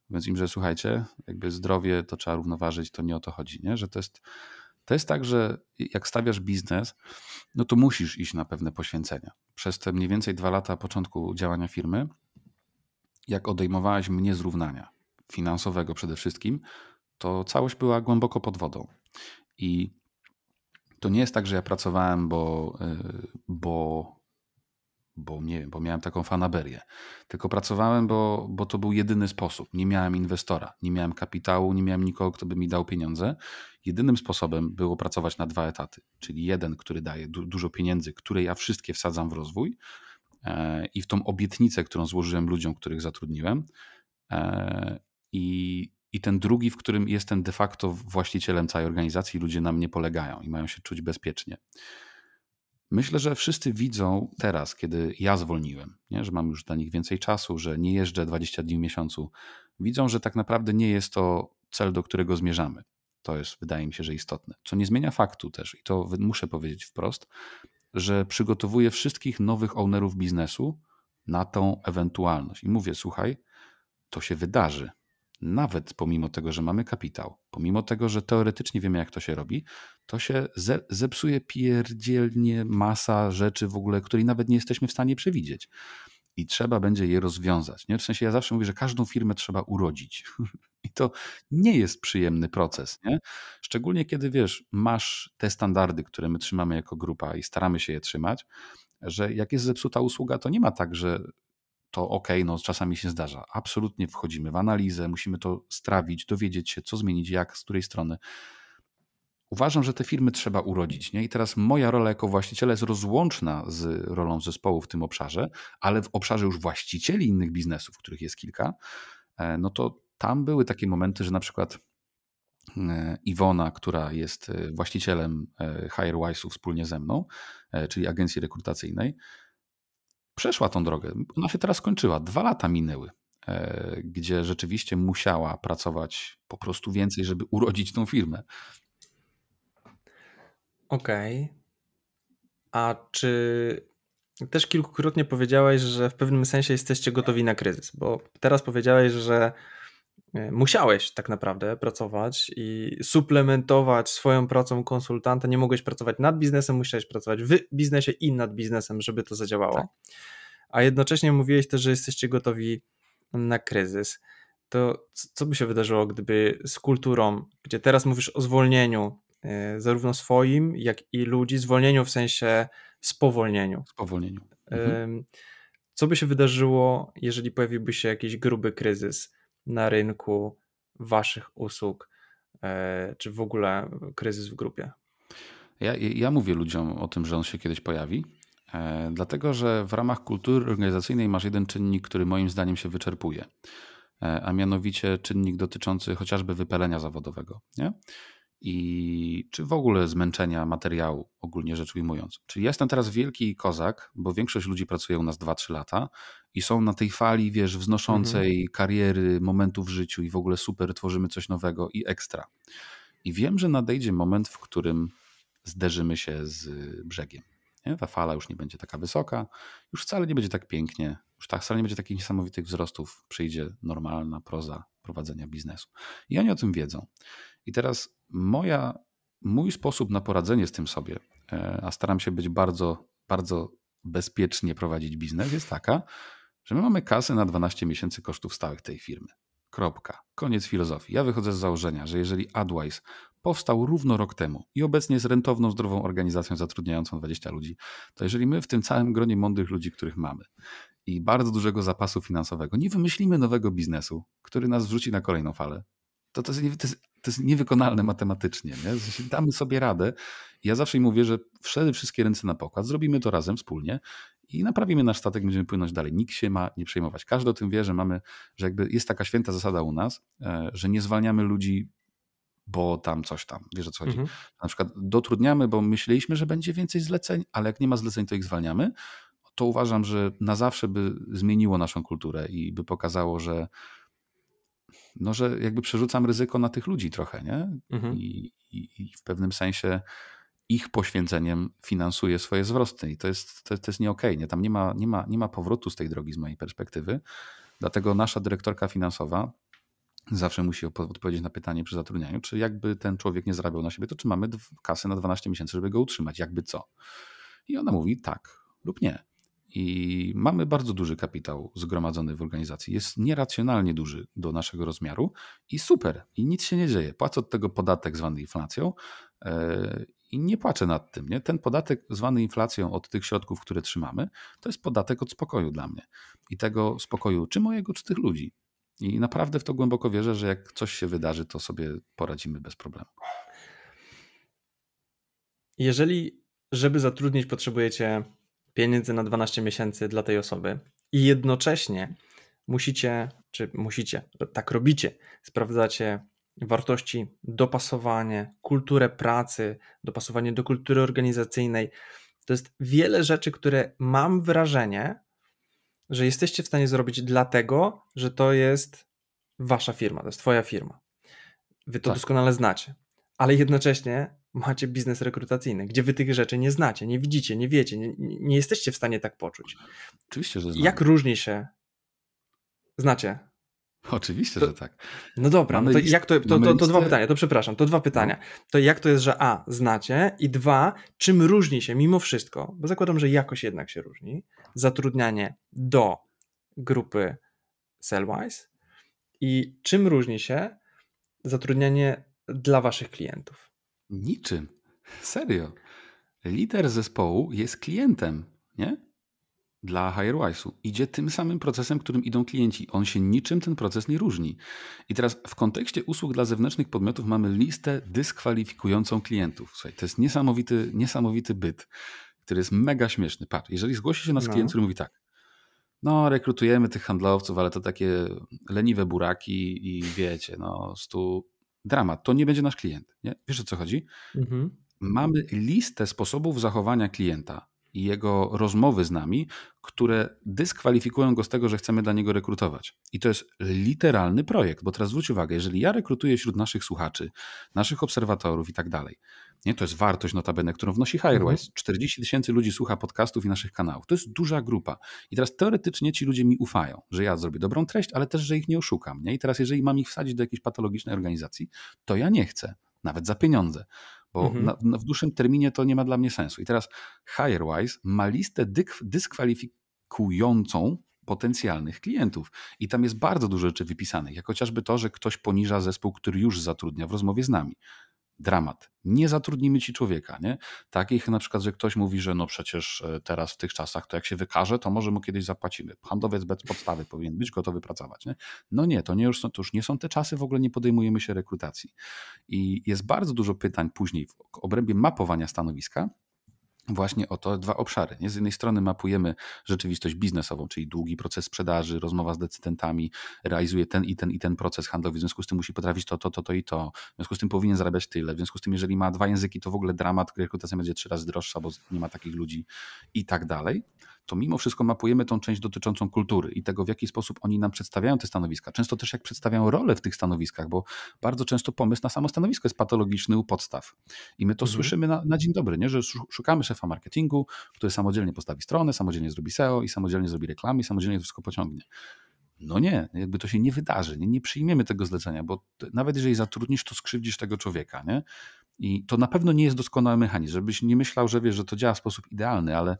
Więc im, że słuchajcie, jakby zdrowie to trzeba równoważyć, to nie o to chodzi, nie? że to jest, to jest tak, że jak stawiasz biznes, no to musisz iść na pewne poświęcenia. Przez te mniej więcej dwa lata początku działania firmy, jak odejmowałeś mnie z równania finansowego przede wszystkim, to całość była głęboko pod wodą. I to nie jest tak, że ja pracowałem, bo, e, bo, bo nie wiem, bo miałem taką fanaberię. Tylko pracowałem, bo, bo to był jedyny sposób. Nie miałem inwestora, nie miałem kapitału, nie miałem nikogo, kto by mi dał pieniądze. Jedynym sposobem było pracować na dwa etaty, czyli jeden, który daje du dużo pieniędzy, które ja wszystkie wsadzam w rozwój e, i w tą obietnicę, którą złożyłem ludziom, których zatrudniłem. E, I i ten drugi, w którym jestem de facto właścicielem całej organizacji, ludzie na mnie polegają i mają się czuć bezpiecznie. Myślę, że wszyscy widzą teraz, kiedy ja zwolniłem, nie? że mam już dla nich więcej czasu, że nie jeżdżę 20 dni w miesiącu. Widzą, że tak naprawdę nie jest to cel, do którego zmierzamy. To jest, wydaje mi się, że istotne. Co nie zmienia faktu też, i to muszę powiedzieć wprost, że przygotowuję wszystkich nowych ownerów biznesu na tą ewentualność. I mówię, słuchaj, to się wydarzy nawet pomimo tego, że mamy kapitał, pomimo tego, że teoretycznie wiemy, jak to się robi, to się ze zepsuje pierdzielnie masa rzeczy w ogóle, której nawet nie jesteśmy w stanie przewidzieć. I trzeba będzie je rozwiązać. Nie? W sensie ja zawsze mówię, że każdą firmę trzeba urodzić. I to nie jest przyjemny proces. Nie? Szczególnie kiedy wiesz, masz te standardy, które my trzymamy jako grupa i staramy się je trzymać, że jak jest zepsuta usługa, to nie ma tak, że to ok, no czasami się zdarza. Absolutnie wchodzimy w analizę, musimy to strawić, dowiedzieć się, co zmienić, jak, z której strony. Uważam, że te firmy trzeba urodzić. Nie? I teraz moja rola jako właściciela jest rozłączna z rolą zespołu w tym obszarze, ale w obszarze już właścicieli innych biznesów, których jest kilka, e, no to tam były takie momenty, że na przykład e, Iwona, która jest e, właścicielem HireWise'u wspólnie ze mną, czyli agencji rekrutacyjnej, przeszła tą drogę. Ona się teraz skończyła. Dwa lata minęły, e, gdzie rzeczywiście musiała pracować po prostu więcej, żeby urodzić tą firmę. Okej. Okay. A czy też kilkukrotnie powiedziałeś, że w pewnym sensie jesteście gotowi na kryzys, bo teraz powiedziałeś, że E, musiałeś tak naprawdę pracować i suplementować swoją pracą konsultanta. Nie mogłeś pracować nad biznesem, musiałeś pracować w biznesie i nad biznesem, żeby to zadziałało. Tak. A jednocześnie mówiłeś też, że jesteście gotowi na kryzys. To co by się wydarzyło, gdyby z kulturą, gdzie teraz mówisz o zwolnieniu, e, zarówno swoim, jak i ludzi, zwolnieniu w sensie spowolnieniu. Spowolnieniu. Mhm. Co by się wydarzyło, jeżeli pojawiłby się jakiś gruby kryzys? na rynku waszych usług, e, czy w ogóle kryzys w grupie? Ja, ja mówię ludziom o tym, że on się kiedyś pojawi, e, dlatego że w ramach kultury organizacyjnej masz jeden czynnik, który moim zdaniem się wyczerpuje, e, a mianowicie czynnik dotyczący chociażby wypalenia zawodowego. Nie? i czy w ogóle zmęczenia materiału, ogólnie rzecz ujmując. Czyli jestem teraz wielki kozak, bo większość ludzi pracuje u nas 2-3 lata i są na tej fali, wiesz, wznoszącej mhm. kariery, momentu w życiu i w ogóle super, tworzymy coś nowego i ekstra. I wiem, że nadejdzie moment, w którym zderzymy się z brzegiem. Nie? Ta fala już nie będzie taka wysoka, już wcale nie będzie tak pięknie, już tak wcale nie będzie takich niesamowitych wzrostów, przyjdzie normalna proza prowadzenia biznesu. I oni o tym wiedzą. I teraz moja, mój sposób na poradzenie z tym sobie, e, a staram się być bardzo, bardzo bezpiecznie prowadzić biznes, jest taka, że my mamy kasę na 12 miesięcy kosztów stałych tej firmy. Kropka. Koniec filozofii. Ja wychodzę z założenia, że jeżeli AdWise powstał równo rok temu i obecnie jest rentowną, zdrową organizacją zatrudniającą 20 ludzi, to jeżeli my w tym całym gronie mądrych ludzi, których mamy i bardzo dużego zapasu finansowego, nie wymyślimy nowego biznesu, który nas wrzuci na kolejną falę, to, to, jest, nie, to, jest, to jest niewykonalne matematycznie. Nie? Damy sobie radę. Ja zawsze mówię, że wszedł wszystkie ręce na pokład, zrobimy to razem wspólnie i naprawimy nasz statek, będziemy płynąć dalej. Nikt się ma nie przejmować. Każdy o tym wie, że mamy, że jakby jest taka święta zasada u nas, e, że nie zwalniamy ludzi, bo tam coś tam. Wiesz o co chodzi? Mhm. Na przykład dotrudniamy, bo myśleliśmy, że będzie więcej zleceń, ale jak nie ma zleceń, to ich zwalniamy. To uważam, że na zawsze by zmieniło naszą kulturę i by pokazało, że no, że jakby przerzucam ryzyko na tych ludzi trochę, nie? Mhm. I, i, I, w pewnym sensie ich poświęceniem finansuję swoje zwroty i to jest, to, to jest nie okay, nie? Tam nie ma, nie, ma, nie ma powrotu z tej drogi z mojej perspektywy, dlatego nasza dyrektorka finansowa zawsze musi odpowiedzieć na pytanie przy zatrudnianiu, czy jakby ten człowiek nie zarabiał na siebie, to czy mamy kasę na 12 miesięcy, żeby go utrzymać, jakby co? I ona mówi tak lub nie i mamy bardzo duży kapitał zgromadzony w organizacji. Jest nieracjonalnie duży do naszego rozmiaru i super, i nic się nie dzieje. Płacę od tego podatek zwany inflacją e, i nie płaczę nad tym. Nie? Ten podatek zwany inflacją od tych środków, które trzymamy, to jest podatek od spokoju dla mnie. I tego spokoju, czy mojego, czy tych ludzi. I naprawdę w to głęboko wierzę, że jak coś się wydarzy, to sobie poradzimy bez problemu. Jeżeli, żeby zatrudnić, potrzebujecie pieniędzy na 12 miesięcy dla tej osoby i jednocześnie musicie, czy musicie, tak robicie, sprawdzacie wartości, dopasowanie, kulturę pracy, dopasowanie do kultury organizacyjnej. To jest wiele rzeczy, które mam wrażenie, że jesteście w stanie zrobić, dlatego że to jest wasza firma, to jest twoja firma. Wy to tak. doskonale znacie, ale jednocześnie macie biznes rekrutacyjny, gdzie wy tych rzeczy nie znacie, nie widzicie, nie wiecie, nie, nie jesteście w stanie tak poczuć. Oczywiście, że znamy. Jak różni się znacie? Oczywiście, to, że tak. No dobra, no to list, jak to, to, to, to dwa pytania, to przepraszam, to dwa no. pytania. No. To jak to jest, że A, znacie i dwa, czym różni się mimo wszystko, bo zakładam, że jakoś jednak się różni, zatrudnianie do grupy Sellwise i czym różni się zatrudnianie dla waszych klientów? Niczym. Serio. Lider zespołu jest klientem, nie? Dla HireWise'u. Idzie tym samym procesem, którym idą klienci. On się niczym ten proces nie różni. I teraz w kontekście usług dla zewnętrznych podmiotów mamy listę dyskwalifikującą klientów. Słuchaj, to jest niesamowity, niesamowity byt, który jest mega śmieszny. Patrz, jeżeli zgłosi się nas no. klient, który mówi tak, no rekrutujemy tych handlowców, ale to takie leniwe buraki i wiecie, no stu dramat, to nie będzie nasz klient. Nie? Wiesz o co chodzi? Mhm. Mamy listę sposobów zachowania klienta i jego rozmowy z nami, które dyskwalifikują go z tego, że chcemy dla niego rekrutować. I to jest literalny projekt, bo teraz zwróć uwagę, jeżeli ja rekrutuję wśród naszych słuchaczy, naszych obserwatorów i tak dalej, nie? To jest wartość notabene, którą wnosi Hirewise. Mhm. 40 tysięcy ludzi słucha podcastów i naszych kanałów. To jest duża grupa. I teraz teoretycznie ci ludzie mi ufają, że ja zrobię dobrą treść, ale też, że ich nie oszukam. Nie? I teraz jeżeli mam ich wsadzić do jakiejś patologicznej organizacji, to ja nie chcę, nawet za pieniądze bo mhm. na, na w dłuższym terminie to nie ma dla mnie sensu. I teraz HireWise ma listę dyk, dyskwalifikującą potencjalnych klientów. I tam jest bardzo dużo rzeczy wypisanych, jak chociażby to, że ktoś poniża zespół, który już zatrudnia w rozmowie z nami dramat. Nie zatrudnimy ci człowieka, nie? Takich na przykład, że ktoś mówi, że no przecież e, teraz w tych czasach to jak się wykaże, to może mu kiedyś zapłacimy. Handlowiec bez podstawy powinien być gotowy pracować, nie? No nie, to, nie już, są, to już nie są te czasy, w ogóle nie podejmujemy się rekrutacji. I jest bardzo dużo pytań później w obrębie mapowania stanowiska, właśnie o to dwa obszary. Nie? Z jednej strony mapujemy rzeczywistość biznesową, czyli długi proces sprzedaży, rozmowa z decydentami, realizuje ten i ten i ten proces handlowy, w związku z tym musi potrafić to, to, to, to i to, w związku z tym powinien zarabiać tyle, w związku z tym jeżeli ma dwa języki, to w ogóle dramat, rekrutacja będzie trzy razy droższa, bo nie ma takich ludzi i tak dalej to mimo wszystko mapujemy tą część dotyczącą kultury i tego, w jaki sposób oni nam przedstawiają te stanowiska. Często też jak przedstawiają rolę w tych stanowiskach, bo bardzo często pomysł na samo stanowisko jest patologiczny u podstaw. I my to mhm. słyszymy na, na, dzień dobry, nie? że szukamy szefa marketingu, który samodzielnie postawi stronę, samodzielnie zrobi SEO i samodzielnie zrobi reklamy i samodzielnie wszystko pociągnie. No nie, jakby to się nie wydarzy, nie, nie przyjmiemy tego zlecenia, bo nawet jeżeli zatrudnisz, to skrzywdzisz tego człowieka, nie? I to na pewno nie jest doskonały mechanizm, żebyś nie myślał, że wiesz, że to działa w sposób idealny, ale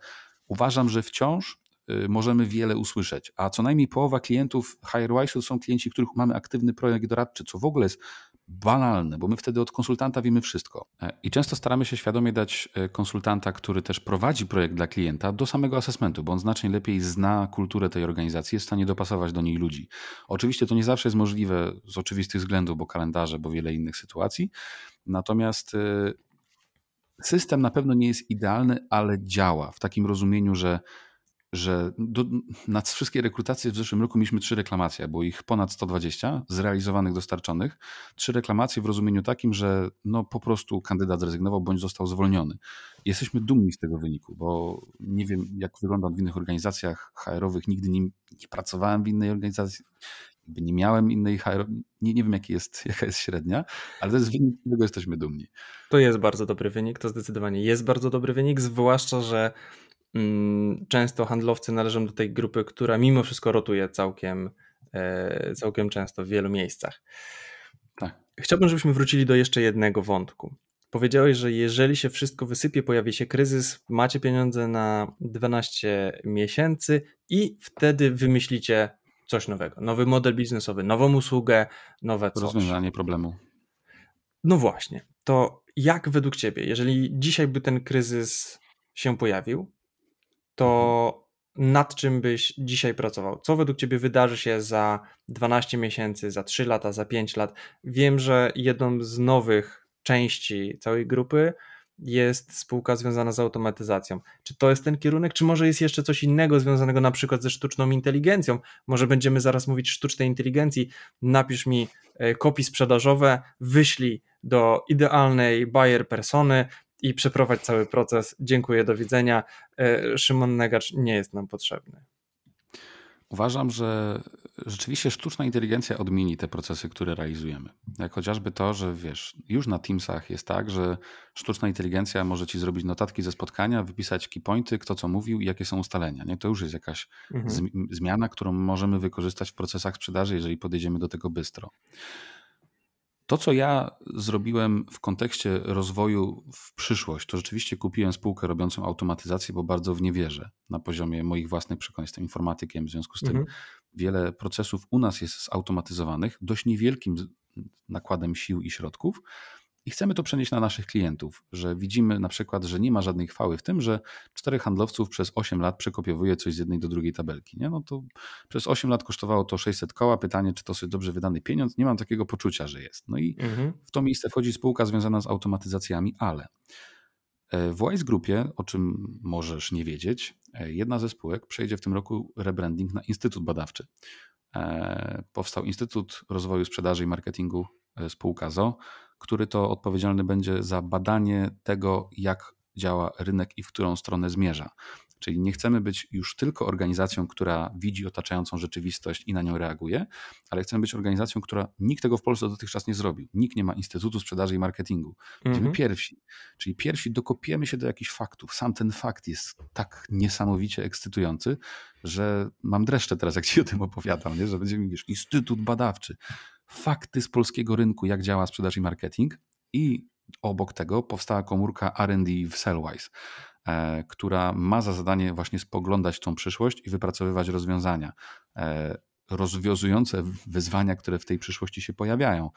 Uważam, że wciąż y, możemy wiele usłyszeć, a co najmniej połowa klientów HireWise są klienci, których mamy aktywny projekt doradczy, co w ogóle jest banalne, bo my wtedy od konsultanta wiemy wszystko. E, I często staramy się świadomie dać e, konsultanta, który też prowadzi projekt dla klienta, do samego asesmentu, bo on znacznie lepiej zna kulturę tej organizacji, jest w stanie dopasować do niej ludzi. Oczywiście to nie zawsze jest możliwe z oczywistych względów, bo kalendarze, bo wiele innych sytuacji. Natomiast y, system na pewno nie jest idealny, ale działa w takim rozumieniu, że, że do, na wszystkie rekrutacje w zeszłym roku mieliśmy trzy reklamacje, bo ich ponad 120 zrealizowanych, dostarczonych. Trzy reklamacje w rozumieniu takim, że no po prostu kandydat zrezygnował bądź został zwolniony. Jesteśmy dumni z tego wyniku, bo nie wiem jak wygląda w innych organizacjach HR-owych, nigdy nie, nie pracowałem w innej organizacji, jakby nie miałem innej HR, nie, nie wiem jaki jest, jaka jest średnia, ale to jest wynik, z którego jesteśmy dumni. To jest bardzo dobry wynik, to zdecydowanie jest bardzo dobry wynik, zwłaszcza, że mm, często handlowcy należą do tej grupy, która mimo wszystko rotuje całkiem, e, całkiem często w wielu miejscach. Tak. Chciałbym, żebyśmy wrócili do jeszcze jednego wątku. Powiedziałeś, że jeżeli się wszystko wysypie, pojawi się kryzys, macie pieniądze na 12 miesięcy i wtedy wymyślicie coś nowego, nowy model biznesowy, nową usługę, nowe coś. Rozwiązanie problemu. No właśnie, to jak według Ciebie, jeżeli dzisiaj by ten kryzys się pojawił, to mhm. nad czym byś dzisiaj pracował? Co według Ciebie wydarzy się za 12 miesięcy, za 3 lata, za 5 lat? Wiem, że jedną z nowych części całej grupy jest spółka związana z automatyzacją. Czy to jest ten kierunek, czy może jest jeszcze coś innego związanego na przykład ze sztuczną inteligencją? Może będziemy zaraz mówić sztucznej inteligencji. Napisz mi e, kopie sprzedażowe, wyślij do idealnej buyer persony i przeprowadź cały proces. Dziękuję, do widzenia. E, Szymon Negacz nie jest nam potrzebny. Uważam, że rzeczywiście sztuczna inteligencja odmieni te procesy, które realizujemy. Jak chociażby to, że wiesz, już na Teamsach jest tak, że sztuczna inteligencja może ci zrobić notatki ze spotkania, wypisać key pointy, kto co mówił i jakie są ustalenia. Nie? To już jest jakaś mhm. zmiana, którą możemy wykorzystać w procesach sprzedaży, jeżeli podejdziemy do tego bystro. To, co ja zrobiłem w kontekście rozwoju w przyszłość, to rzeczywiście kupiłem spółkę robiącą automatyzację, bo bardzo w nie wierzę na poziomie moich własnych przekonań. Jestem informatykiem, w związku z tym mhm. wiele procesów u nas jest zautomatyzowanych dość niewielkim nakładem sił i środków. I chcemy to przenieść na naszych klientów, że widzimy na przykład, że nie ma żadnej chwały w tym, że czterech handlowców przez 8 lat przekopiowuje coś z jednej do drugiej tabelki. Nie? No to przez 8 lat kosztowało to 600 koła. Pytanie, czy to sobie dobrze wydany pieniądz? Nie mam takiego poczucia, że jest. No i mhm. w to miejsce wchodzi spółka związana z automatyzacjami, ale e, w Wise y Grupie, o czym możesz nie wiedzieć, e, jedna ze spółek przejdzie w tym roku rebranding na Instytut Badawczy. E, powstał Instytut Rozwoju Sprzedaży i Marketingu spółka ZO który to odpowiedzialny będzie za badanie tego, jak działa rynek i w którą stronę zmierza. Czyli nie chcemy być już tylko organizacją, która widzi otaczającą rzeczywistość i na nią reaguje, ale chcemy być organizacją, która nikt tego w Polsce dotychczas nie zrobił. Nikt nie ma Instytutu Sprzedaży i Marketingu. Będziemy mm pierwsi. Czyli pierwsi dokopiemy się do jakichś faktów. Sam ten fakt jest tak niesamowicie ekscytujący, że mam dreszcze teraz, jak ci o tym opowiadam, nie? że będziemy, wiesz, Instytut Badawczy fakty z polskiego rynku, jak działa sprzedaż i marketing. I obok tego powstała komórka RD w Sellwise, e, która ma za zadanie właśnie spoglądać tą przyszłość i wypracowywać rozwiązania e, rozwiązujące wyzwania, które w tej przyszłości się pojawiają.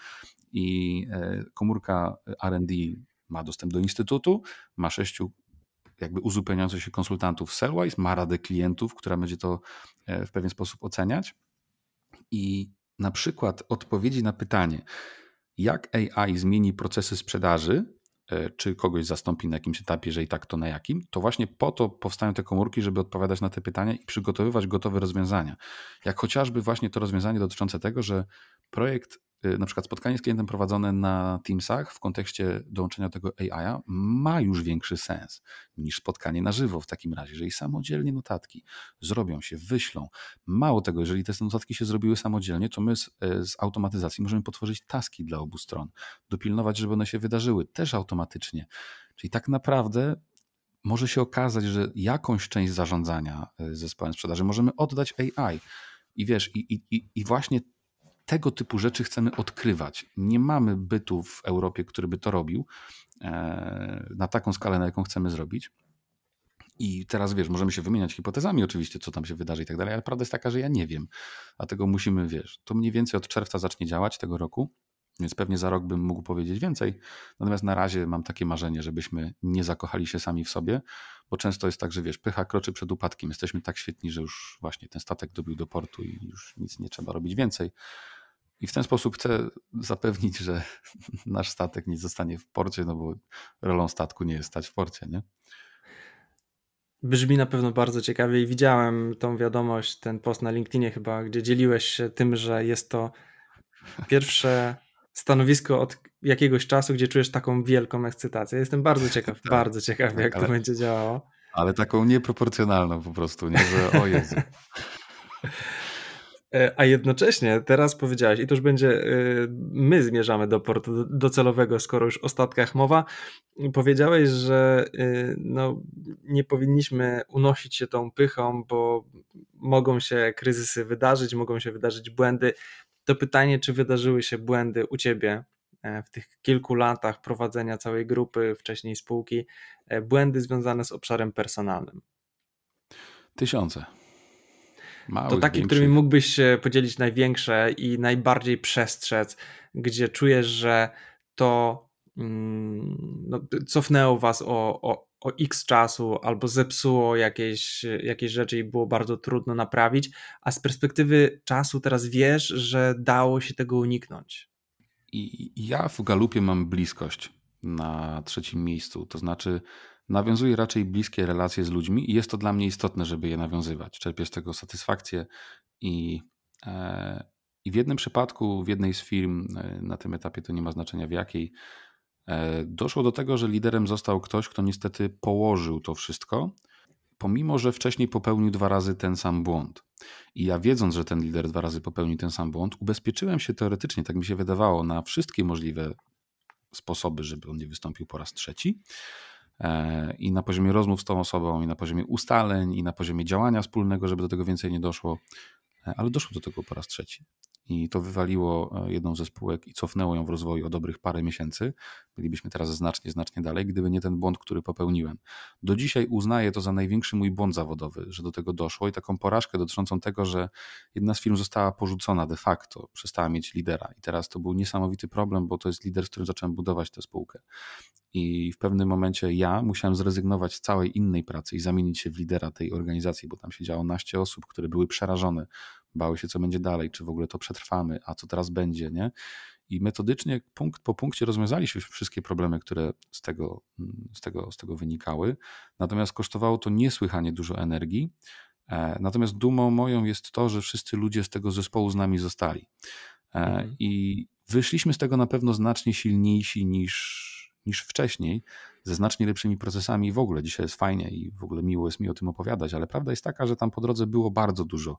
I e, komórka RD ma dostęp do instytutu, ma sześciu jakby uzupełniających się konsultantów Sellwise, ma radę klientów, która będzie to w pewien sposób oceniać. I na przykład odpowiedzi na pytanie, jak AI zmieni procesy sprzedaży, e, czy kogoś zastąpi na jakimś etapie, jeżeli tak, to na jakim, to właśnie po to powstają te komórki, żeby odpowiadać na te pytania i przygotowywać gotowe rozwiązania. Jak chociażby właśnie to rozwiązanie dotyczące tego, że projekt Y, na przykład spotkanie z klientem prowadzone na Teamsach w kontekście dołączenia tego AI ma już większy sens niż spotkanie na żywo w takim razie, jeżeli samodzielnie notatki zrobią się, wyślą. Mało tego, jeżeli te notatki się zrobiły samodzielnie, to my z, y, z automatyzacji możemy potworzyć taski dla obu stron, dopilnować, żeby one się wydarzyły też automatycznie. Czyli tak naprawdę może się okazać, że jakąś część zarządzania y, zespołem sprzedaży możemy oddać AI. I wiesz, i, i, i właśnie tego typu rzeczy chcemy odkrywać. Nie mamy bytu w Europie, który by to robił e, na taką skalę, na jaką chcemy zrobić. I teraz wiesz, możemy się wymieniać hipotezami oczywiście, co tam się wydarzy i tak dalej, ale prawda jest taka, że ja nie wiem. Dlatego musimy, wiesz, to mniej więcej od czerwca zacznie działać tego roku, więc pewnie za rok bym mógł powiedzieć więcej. Natomiast na razie mam takie marzenie, żebyśmy nie zakochali się sami w sobie, bo często jest tak, że wiesz, pycha kroczy przed upadkiem. Jesteśmy tak świetni, że już właśnie ten statek dobił do portu i już nic nie trzeba robić więcej. I w ten sposób chcę zapewnić, że nasz statek nie zostanie w porcie, no bo rolą statku nie jest stać w porcie, nie? Brzmi na pewno bardzo ciekawie i widziałem tą wiadomość, ten post na LinkedInie chyba, gdzie dzieliłeś się tym, że jest to pierwsze stanowisko od jakiegoś czasu, gdzie czujesz taką wielką ekscytację. Jestem bardzo ciekaw, tak, bardzo ciekaw, tak, jak ale, to będzie działało. Ale taką nieproporcjonalną po prostu, nie? Że o Jezu. E, a jednocześnie teraz powiedziałeś, i to już będzie, e, my zmierzamy do portu docelowego, skoro już o statkach mowa, powiedziałeś, że e, no, nie powinniśmy unosić się tą pychą, bo mogą się kryzysy wydarzyć, mogą się wydarzyć błędy. To pytanie, czy wydarzyły się błędy u ciebie w tych kilku latach prowadzenia całej grupy, wcześniej spółki, błędy związane z obszarem personalnym? Tysiące. Małych, to taki, większych. którymi mógłbyś się podzielić największe i najbardziej przestrzec, gdzie czujesz, że to mm, no, cofnęło was o, o, o x czasu albo zepsuło jakieś, jakieś rzeczy i było bardzo trudno naprawić, a z perspektywy czasu teraz wiesz, że dało się tego uniknąć. I ja w galupie mam bliskość na trzecim miejscu, to znaczy Nawiązuję raczej bliskie relacje z ludźmi i jest to dla mnie istotne, żeby je nawiązywać. Czerpię z tego satysfakcję i, e, i w jednym przypadku, w jednej z firm, e, na tym etapie to nie ma znaczenia w jakiej, e, doszło do tego, że liderem został ktoś, kto niestety położył to wszystko, pomimo że wcześniej popełnił dwa razy ten sam błąd. I ja wiedząc, że ten lider dwa razy popełnił ten sam błąd, ubezpieczyłem się teoretycznie, tak mi się wydawało, na wszystkie możliwe sposoby, żeby on nie wystąpił po raz trzeci. E, i na poziomie rozmów z tą osobą, i na poziomie ustaleń, i na poziomie działania wspólnego, żeby do tego więcej nie doszło. E, ale doszło do tego po raz trzeci. I to wywaliło e, jedną ze spółek i cofnęło ją w rozwoju o dobrych parę miesięcy. Bylibyśmy teraz znacznie, znacznie dalej, gdyby nie ten błąd, który popełniłem. Do dzisiaj uznaję to za największy mój błąd zawodowy, że do tego doszło i taką porażkę dotyczącą tego, że jedna z firm została porzucona de facto, przestała mieć lidera. I teraz to był niesamowity problem, bo to jest lider, z którym zacząłem budować tę spółkę. I w pewnym momencie ja musiałem zrezygnować z całej innej pracy i zamienić się w lidera tej organizacji, bo tam siedziało naście osób, które były przerażone bały się, co będzie dalej, czy w ogóle to przetrwamy, a co teraz będzie, nie? I metodycznie, punkt po punkcie rozwiązaliśmy wszystkie problemy, które z tego, mm, z tego, z tego wynikały. Natomiast kosztowało to niesłychanie dużo energii. E, natomiast dumą moją jest to, że wszyscy ludzie z tego zespołu z nami zostali. E, mhm. I wyszliśmy z tego na pewno znacznie silniejsi niż, niż wcześniej, ze znacznie lepszymi procesami i w ogóle. Dzisiaj jest fajnie i w ogóle miło jest mi o tym opowiadać, ale prawda jest taka, że tam po drodze było bardzo dużo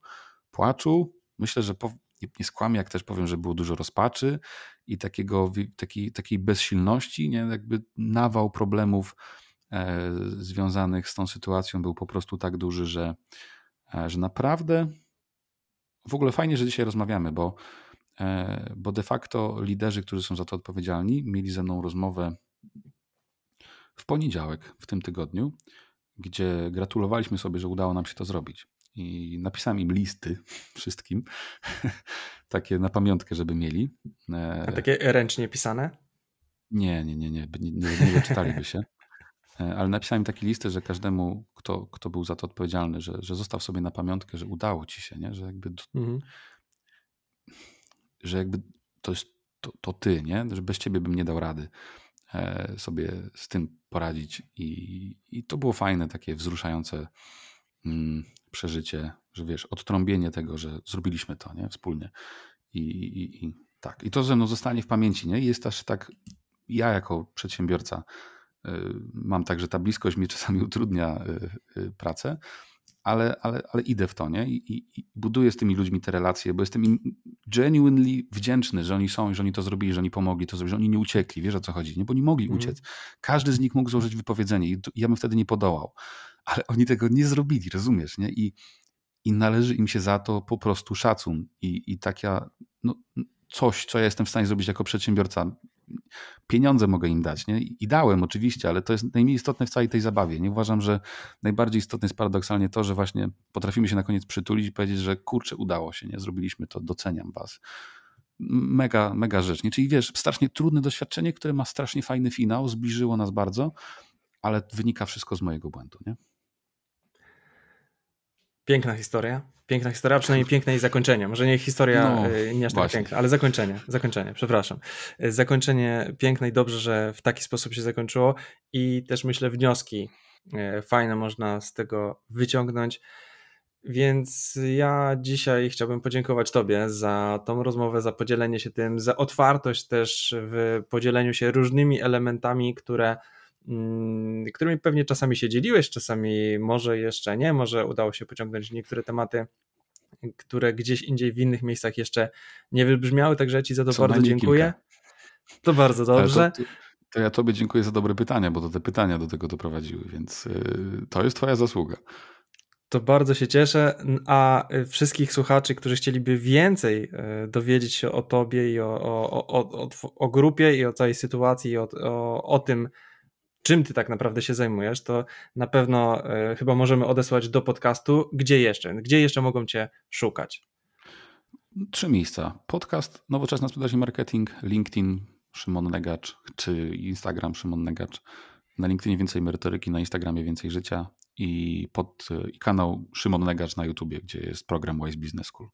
płaczu. Myślę, że po, nie, nie skłamię, jak też powiem, że było dużo rozpaczy i takiego, taki, takiej bezsilności, nie? jakby nawał problemów e, związanych z tą sytuacją był po prostu tak duży, że, e, że naprawdę w ogóle fajnie, że dzisiaj rozmawiamy, bo, e, bo de facto liderzy, którzy są za to odpowiedzialni, mieli ze mną rozmowę w poniedziałek w tym tygodniu, gdzie gratulowaliśmy sobie, że udało nam się to zrobić i napisałem im listy wszystkim, takie na pamiątkę, żeby mieli. E, A takie ręcznie pisane? Nie, nie, nie, nie, nie, nie doczytaliby się. E, ale napisałem takie listy, że każdemu, kto, kto był za to odpowiedzialny, że, że został sobie na pamiątkę, że udało ci się, nie? że jakby, mhm. że jakby to, jest, to, to ty, nie? że bez ciebie bym nie dał rady e, sobie z tym poradzić. I, i to było fajne, takie wzruszające mm, przeżycie, że wiesz, odtrąbienie tego, że zrobiliśmy to, nie? Wspólnie. I, i, i tak. I to ze mną no, zostanie w pamięci, nie? I jest też tak, ja jako przedsiębiorca y, mam tak, że ta bliskość mi czasami utrudnia y, y, pracę, ale, ale, ale idę w to, nie? I, i, I, buduję z tymi ludźmi te relacje, bo jestem im genuinely wdzięczny, że oni są, że oni to zrobili, że oni pomogli to zrobić, że oni nie uciekli, wiesz o co chodzi, nie? Bo nie mogli mm. uciec. Każdy z nich mógł złożyć wypowiedzenie i ja bym wtedy nie podołał ale oni tego nie zrobili, rozumiesz, nie? I, i należy im się za to po prostu szacun i, i taka, no, coś, co ja jestem w stanie zrobić jako przedsiębiorca. Pieniądze mogę im dać, nie? I dałem oczywiście, ale to jest najmniej istotne w całej tej zabawie. Nie uważam, że najbardziej istotne jest paradoksalnie to, że właśnie potrafimy się na koniec przytulić i powiedzieć, że kurczę, udało się, nie? Zrobiliśmy to, doceniam was. Mega, mega rzecz, nie? Czyli wiesz, strasznie trudne doświadczenie, które ma strasznie fajny finał, zbliżyło nas bardzo, ale wynika wszystko z mojego błędu, nie? Piękna historia. Piękna historia, przynajmniej piękne jej zakończenie. Może nie historia no, y, nie aż tak właśnie. piękna, ale zakończenie, zakończenie, przepraszam. Y, zakończenie piękne i dobrze, że w taki sposób się zakończyło i też myślę wnioski y, fajne można z tego wyciągnąć. Więc ja dzisiaj chciałbym podziękować Tobie za tą rozmowę, za podzielenie się tym, za otwartość też w podzieleniu się różnymi elementami, które Mm, którymi pewnie czasami się dzieliłeś, czasami może jeszcze nie, może udało się pociągnąć niektóre tematy które gdzieś indziej w innych miejscach jeszcze nie wybrzmiały, także Ci za to Co bardzo dziękuję. Kilka. To bardzo dobrze. To, to, ja Tobie dziękuję za dobre pytania, bo to te pytania do tego doprowadziły, więc y, to jest Twoja zasługa. To bardzo się cieszę, a y, wszystkich słuchaczy, którzy chcieliby więcej y, dowiedzieć się o Tobie i o, o, o, o, o grupie i o całej sytuacji i o, o, o tym, czym ty tak naprawdę się zajmujesz, to na pewno e, chyba możemy odesłać do podcastu. Gdzie jeszcze? Gdzie jeszcze mogą cię szukać? Trzy miejsca. Podcast Nowoczesna Sprzedaż i Marketing, LinkedIn Szymon Negacz czy Instagram Szymon Negacz. Na LinkedInie więcej merytoryki, na Instagramie więcej życia i, pod, e, i kanał Szymon Negacz na YouTubie, gdzie jest program Wise Business School.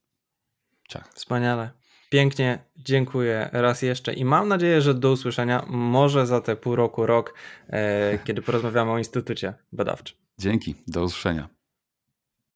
Ciach. Wspaniale. Pięknie dziękuję raz jeszcze i mam nadzieję, że do usłyszenia może za te pół roku, rok, e, kiedy porozmawiamy o Instytucie Badawczym. Dzięki, do usłyszenia.